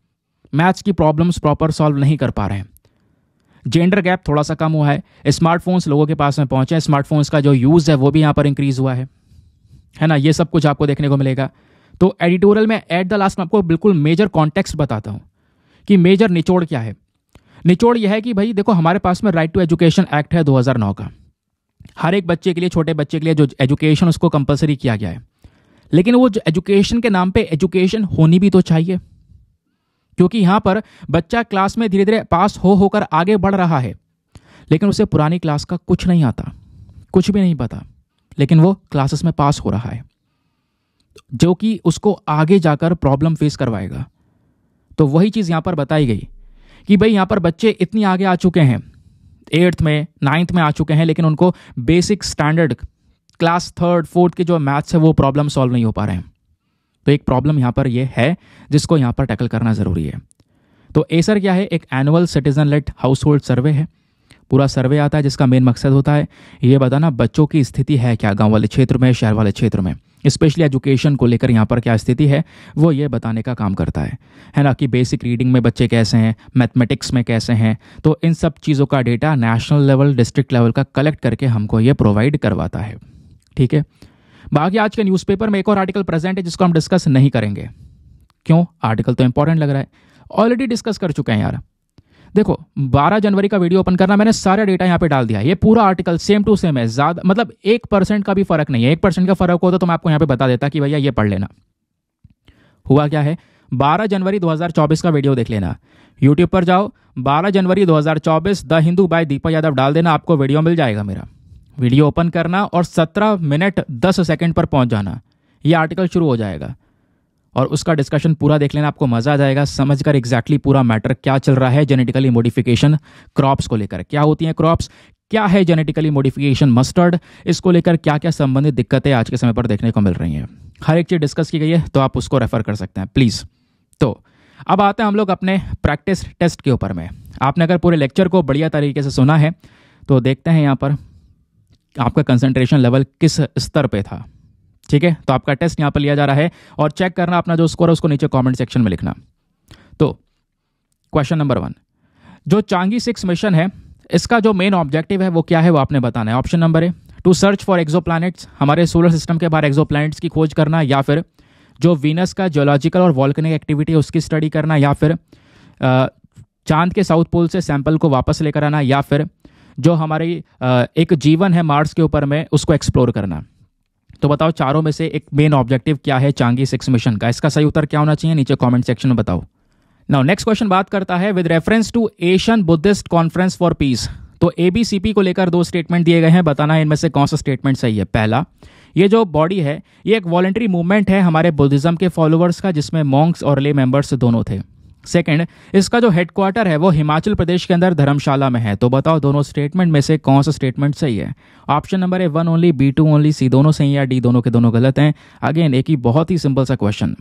मैथ्स की प्रॉब्लम्स प्रॉपर सॉल्व नहीं कर पा रहे हैं जेंडर गैप थोड़ा सा कम हुआ है स्मार्टफोन्स लोगों के पास में पहुंचे हैं स्मार्टफोन्स का जो यूज़ है वो भी यहाँ पर इंक्रीज़ हुआ है है ना ये सब कुछ आपको देखने को मिलेगा तो एडिटोरियल में एट द लास्ट में आपको बिल्कुल मेजर कॉन्टेक्स्ट बताता हूँ कि मेजर निचोड़ क्या है निचोड़ यह है कि भाई देखो हमारे पास में राइट टू एजुकेशन एक्ट है 2009 का हर एक बच्चे के लिए छोटे बच्चे के लिए जो एजुकेशन उसको कंपलसरी किया गया है लेकिन वो जो एजुकेशन के नाम पे एजुकेशन होनी भी तो चाहिए क्योंकि यहाँ पर बच्चा क्लास में धीरे धीरे पास हो होकर आगे बढ़ रहा है लेकिन उसे पुरानी क्लास का कुछ नहीं आता कुछ भी नहीं पता लेकिन वो क्लासेस में पास हो रहा है जो कि उसको आगे जाकर प्रॉब्लम फेस करवाएगा तो वही चीज़ यहाँ पर बताई गई कि भाई यहाँ पर बच्चे इतनी आगे आ चुके हैं एट्थ में नाइन्थ में आ चुके हैं लेकिन उनको basic standard class third fourth के जो मैथ्स है वो प्रॉब्लम सॉल्व नहीं हो पा रहे हैं तो एक प्रॉब्लम यहाँ पर ये है जिसको यहाँ पर टैकल करना ज़रूरी है तो एसर क्या है एक annual citizen led household survey है पूरा सर्वे आता है जिसका मेन मकसद होता है ये बताना बच्चों की स्थिति है क्या गांव वाले क्षेत्र में शहर वाले क्षेत्र में स्पेशली एजुकेशन को लेकर यहाँ पर क्या स्थिति है वो ये बताने का काम करता है है ना कि बेसिक रीडिंग में बच्चे कैसे हैं मैथमेटिक्स में कैसे हैं तो इन सब चीज़ों का data national level district level का कलेक्ट करके हमको ये प्रोवाइड करवाता है ठीक है बाकी आज के न्यूज़पेपर में एक और आर्टिकल प्रेजेंट है जिसको हम डिस्कस नहीं करेंगे क्यों आर्टिकल तो इंपॉर्टेंट लग रहा है ऑलरेडी डिस्कस कर चुके हैं यार देखो 12 जनवरी का वीडियो ओपन करना मैंने सारा डेटा यहाँ पे डाल दिया ये पूरा आर्टिकल सेम टू सेम है ज्यादा मतलब एक परसेंट का भी फर्क नहीं है एक परसेंट का फर्क होता तो मैं आपको यहाँ पे बता देता कि भैया ये पढ़ लेना हुआ क्या है 12 जनवरी 2024 का वीडियो देख लेना यूट्यूब पर जाओ बारह जनवरी दो द हिंदू बाय दीपा यादव डाल देना आपको वीडियो मिल जाएगा मेरा वीडियो ओपन करना और सत्रह मिनट दस सेकेंड पर पहुंच जाना ये आर्टिकल शुरू हो जाएगा और उसका डिस्कशन पूरा देख लेना आपको मज़ा आ जाएगा समझकर एग्जैक्टली पूरा मैटर क्या चल रहा है जेनेटिकली मॉडिफिकेशन क्रॉप्स को लेकर क्या होती हैं क्रॉप्स क्या है जेनेटिकली मॉडिफिकेशन मस्टर्ड इसको लेकर क्या क्या संबंधित दिक्कतें आज के समय पर देखने को मिल रही हैं हर एक चीज़ डिस्कस की गई है तो आप उसको रेफर कर सकते हैं प्लीज़ तो अब आते हैं हम लोग अपने प्रैक्टिस टेस्ट के ऊपर में आपने अगर पूरे लेक्चर को बढ़िया तरीके से सुना है तो देखते हैं यहाँ पर आपका कंसंट्रेशन लेवल किस स्तर पे था ठीक है तो आपका टेस्ट यहां पर लिया जा रहा है और चेक करना अपना जो स्कोर है उसको नीचे कॉमेंट सेक्शन में लिखना तो क्वेश्चन नंबर वन जो चांगी सिक्स मिशन है इसका जो मेन ऑब्जेक्टिव है वो क्या है वो आपने बताना है option number A two search for exo हमारे सोलर सिस्टम के बाहर एक्जो की खोज करना या फिर जो वीनस का जियोलॉजिकल और वॉल्कनिक एक्टिविटी है उसकी स्टडी करना या फिर चांद के साउथ पोल से सैंपल को वापस लेकर आना या फिर जो हमारी एक जीवन है मार्स के ऊपर में उसको एक्सप्लोर करना तो बताओ चारों में से एक मेन ऑब्जेक्टिव क्या है चांगी सिक्स मिशन का इसका सही उत्तर क्या होना चाहिए नीचे कॉमेंट सेक्शन में बताओ नाउ नेक्स्ट क्वेश्चन बात करता है with reference to Asian Buddhist conference for peace तो एबीसीपी को लेकर दो स्टेटमेंट दिए गए हैं बताना है इनमें से कौन सा स्टेटमेंट सही है पहला ये जो बॉडी है ये एक वॉलेंट्री मूवमेंट है हमारे बुद्धिज्म के फॉलोअर्स का जिसमें मॉन्क्स और ले मेंबर्स दोनों थे सेकंड इसका जो हेडक्वार्टर है वो हिमाचल प्रदेश के अंदर धर्मशाला में है तो बताओ दोनों स्टेटमेंट में से कौन सा स्टेटमेंट सही है option number A one only B two only C दोनों सही या डी दोनों के दोनों गलत हैं अगेन एक ही बहुत ही सिंपल सा क्वेश्चन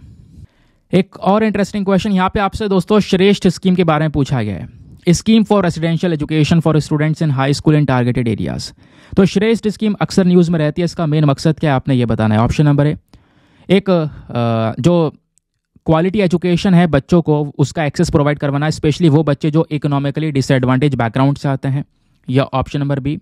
एक और इंटरेस्टिंग क्वेश्चन यहाँ पे आपसे दोस्तों श्रेष्ठ स्कीम के बारे में पूछा गया है scheme for residential education for students in high school in targeted areas तो श्रेष्ठ स्कीम अक्सर न्यूज़ में रहती है इसका मेन मकसद क्या है आपने ये बताना है ऑप्शन नंबर ए एक जो क्वालिटी एजुकेशन है बच्चों को उसका एक्सेस प्रोवाइड करवाना स्पेशली वो बच्चे जो इकोनॉमिकली डिसएडवांटेज बैकग्राउंड से आते हैं या option number B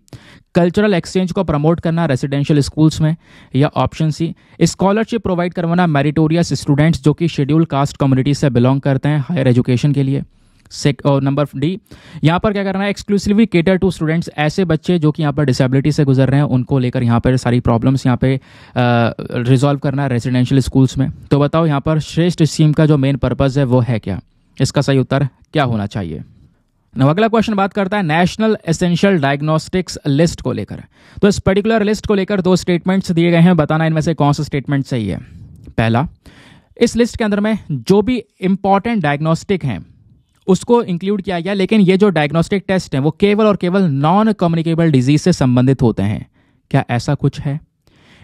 cultural exchange को प्रमोट करना रेजिडेंशियल स्कूल्स में या ऑप्शन सी स्कॉलरशिप प्रोवाइड करवाना मेरिटोरियस स्टूडेंट्स जो कि शेड्यूल कास्ट कम्युनिटी से बिलोंग करते हैं हायर एजुकेशन के लिए नंबर डी oh, यहाँ पर क्या करना है एक्सक्लूसिवली केटर टू स्टूडेंट्स ऐसे बच्चे जो कि यहाँ पर डिसेबिलिटी से गुजर रहे हैं उनको लेकर यहाँ पर सारी प्रॉब्लम्स यहाँ पे रिजॉल्व करना है रेजिडेंशियल स्कूल्स में तो बताओ यहाँ पर श्रेष्ठ स्कीम का जो मेन पर्पज़ है वो है क्या इसका सही उत्तर क्या होना चाहिए अब अगला क्वेश्चन बात करता है नेशनल एसेंशियल डायग्नोस्टिक्स लिस्ट को लेकर तो इस पर्टिकुलर लिस्ट को लेकर दो स्टेटमेंट्स दिए गए हैं बताना इनमें से कौन सा स्टेटमेंट सही है पहला इस लिस्ट के अंदर में जो भी इंपॉर्टेंट डायग्नोस्टिक हैं उसको इंक्लूड किया गया लेकिन ये जो डायग्नोस्टिक टेस्ट हैं वो केवल और केवल नॉन कम्युनिकेबल डिजीज से संबंधित होते हैं क्या ऐसा कुछ है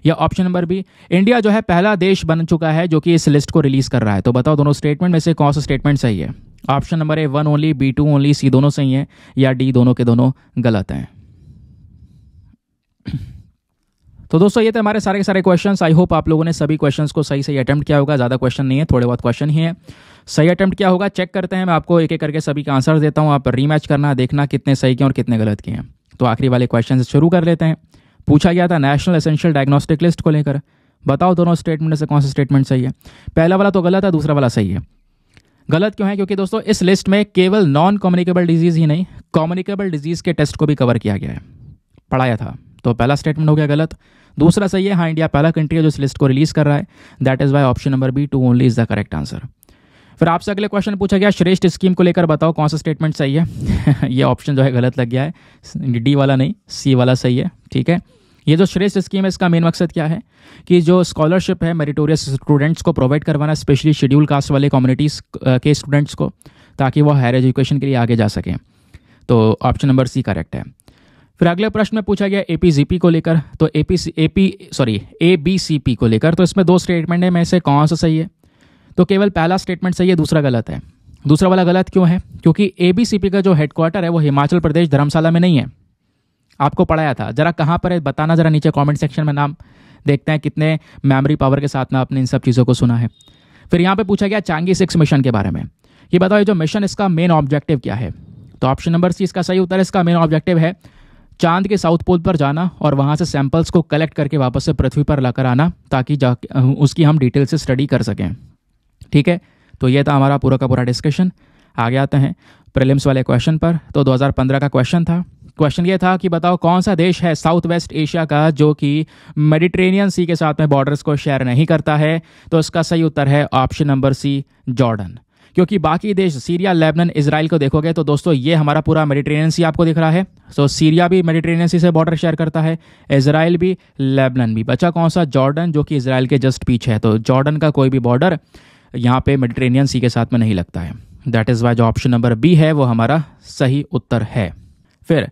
या ऑप्शन नंबर बी इंडिया जो है पहला देश बन चुका है जो कि इस लिस्ट को रिलीज कर रहा है तो बताओ दोनों स्टेटमेंट में से कौन सा स्टेटमेंट सही है option number A one only B two only C दोनों सही है या डी दोनों के दोनों गलत हैं तो दोस्तों ये थे हमारे सारे के सारे क्वेश्चंस आई होप आप लोगों ने सभी क्वेश्चंस को सही सही अटैम्प्ट किया होगा ज़्यादा क्वेश्चन नहीं है थोड़े बहुत क्वेश्चन ही है सही अटैम्प्ट क्या होगा चेक करते हैं मैं आपको एक एक करके सभी का आंसर देता हूँ आप रीमैच करना देखना कितने सही किए और कितने गलत किए हैं तो आखिरी वाले क्वेश्चन शुरू कर लेते हैं पूछा गया था नेशनल एसेंशियल डायग्नोस्टिक लिस्ट को लेकर बताओ दोनों स्टेटमेंट से कौन सा स्टेटमेंट सही है पहला वाला तो गलत है दूसरा वाला सही है गलत क्यों है क्योंकि दोस्तों इस लिस्ट में केवल नॉन कम्युनिकेबल डिजीज़ ही नहीं कम्युनिकेबल डिजीज़ के टेस्ट को भी कवर किया गया है पढ़ाया था तो पहला स्टेटमेंट हो गया गलत दूसरा सही है हाँ इंडिया पहला कंट्री है जो इस लिस्ट को रिलीज कर रहा है that is why option number B two only is the correct answer फिर आपसे अगले क्वेश्चन पूछा गया श्रेष्ठ स्कीम को लेकर बताओ कौन सा स्टेटमेंट सही है ये ऑप्शन जो है गलत लग गया है डी वाला नहीं सी वाला सही है ठीक है ये जो श्रेष्ठ स्कीम है इसका मेन मकसद क्या है कि जो स्कॉलरशिप है मेरिटोरियस स्टूडेंट्स को प्रोवाइड करवाना स्पेशली शेड्यूल कास्ट वाले कम्युनिटीज़ के स्टूडेंट्स को ताकि वो हायर एजुकेशन के लिए आगे जा सकें तो ऑप्शन नंबर सी करेक्ट है फिर अगले प्रश्न में पूछा गया एपीजीपी को लेकर तो एपी एपी सॉरी एबीसीपी को लेकर तो इसमें दो स्टेटमेंट है मैं से कौन सा सही है तो केवल पहला स्टेटमेंट सही है दूसरा गलत है दूसरा वाला गलत क्यों है क्योंकि एबीसीपी का जो हेडक्वार्टर है वो हिमाचल प्रदेश धर्मशाला में नहीं है आपको पढ़ाया था जरा कहाँ पर है बताना जरा नीचे कॉमेंट सेक्शन में नाम देखते हैं कितने मेमोरी पावर के साथ में आपने इन सब चीज़ों को सुना है फिर यहाँ पर पूछा गया चांगी सिक्स मिशन के बारे में ये बताओ जो मिशन इसका मेन ऑब्जेक्टिव क्या है तो ऑप्शन नंबर सी इसका सही उत्तर इसका मेन ऑब्जेक्टिव है चांद के साउथ पोल पर जाना और वहाँ से सैंपल्स को कलेक्ट करके वापस से पृथ्वी पर लाकर आना ताकि जा उसकी हम डिटेल से स्टडी कर सकें ठीक है तो यह था हमारा पूरा का पूरा डिस्कशन आगे आते हैं प्रिलिम्स वाले क्वेश्चन पर तो 2015 का क्वेश्चन था क्वेश्चन ये था कि बताओ कौन सा देश है साउथ वेस्ट एशिया का जो कि मेडिट्रेनियन सी के साथ में बॉर्डर्स को शेयर नहीं करता है तो इसका सही उत्तर है ऑप्शन नंबर सी जॉर्डन क्योंकि बाकी देश सीरिया लेबनन इसराइल को देखोगे तो दोस्तों ये हमारा पूरा मेडिटेरेनियन सी आपको दिख रहा है सो so, सीरिया भी मेडिटेरेनियन सी से बॉर्डर शेयर करता है इसराइल भी लेबनन भी बचा कौन सा जॉर्डन जो कि इसराइल के जस्ट पीछे है तो जॉर्डन का कोई भी बॉर्डर यहाँ पे मेडिटेनियन सी के साथ में नहीं लगता है दैट इज़ वाई जो ऑप्शन नंबर बी है वो हमारा सही उत्तर है फिर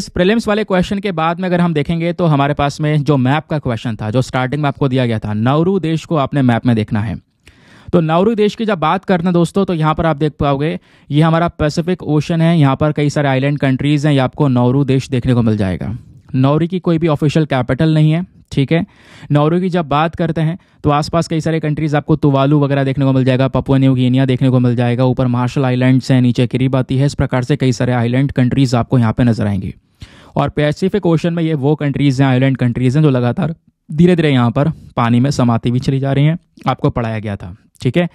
इस प्रिलिम्स वाले क्वेश्चन के बाद में अगर हम देखेंगे तो हमारे पास में जो मैप का क्वेश्चन था जो स्टार्टिंग में आपको दिया गया था नवरू देश को आपने मैप में देखना है तो नाउरू देश की जब बात करते हैं दोस्तों तो यहाँ पर आप देख पाओगे ये हमारा पैसिफिक ओशन है यहाँ पर कई सारे आइलैंड कंट्रीज़ हैं ये आपको नौरू देश देखने को मिल जाएगा नाउरू की कोई भी ऑफिशियल कैपिटल नहीं है ठीक है नाउरू की जब बात करते हैं तो आसपास कई सारे कंट्रीज़ आपको तुवालू वगैरह देखने को मिल जाएगा पपुआ न्यू गिनिया देखने को मिल जाएगा ऊपर मार्शल आइलैंड्स हैं नीचे किरीबाती है इस प्रकार से कई सारे आइलैंड कंट्रीज़ आपको यहाँ पे नजर आएंगी और पैसिफिक ओशन में ये वो कंट्रीज़ हैं आइलैंड कंट्रीज़ हैं जो लगातार धीरे धीरे यहाँ पर पानी में समाती भी चली जा रही हैं आपको पढ़ाया गया था ठीक है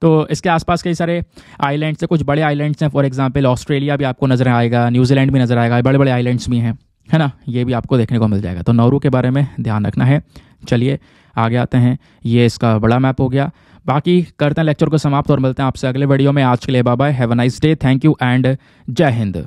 तो इसके आसपास कई सारे आइलैंड्स हैं कुछ बड़े आइलैंड्स हैं फॉर एग्जांपल ऑस्ट्रेलिया भी आपको नजर आएगा न्यूजीलैंड भी नजर आएगा बड़े बड़े आइलैंड्स भी हैं है ना ये भी आपको देखने को मिल जाएगा तो नौरू के बारे में ध्यान रखना है चलिए आगे आते हैं ये इसका बड़ा मैप हो गया बाकी करते हैं लेक्चर को समाप्त और मिलते हैं आपसे अगले वीडियो में आज के लिए bye have a nice day thank you and जय हिंद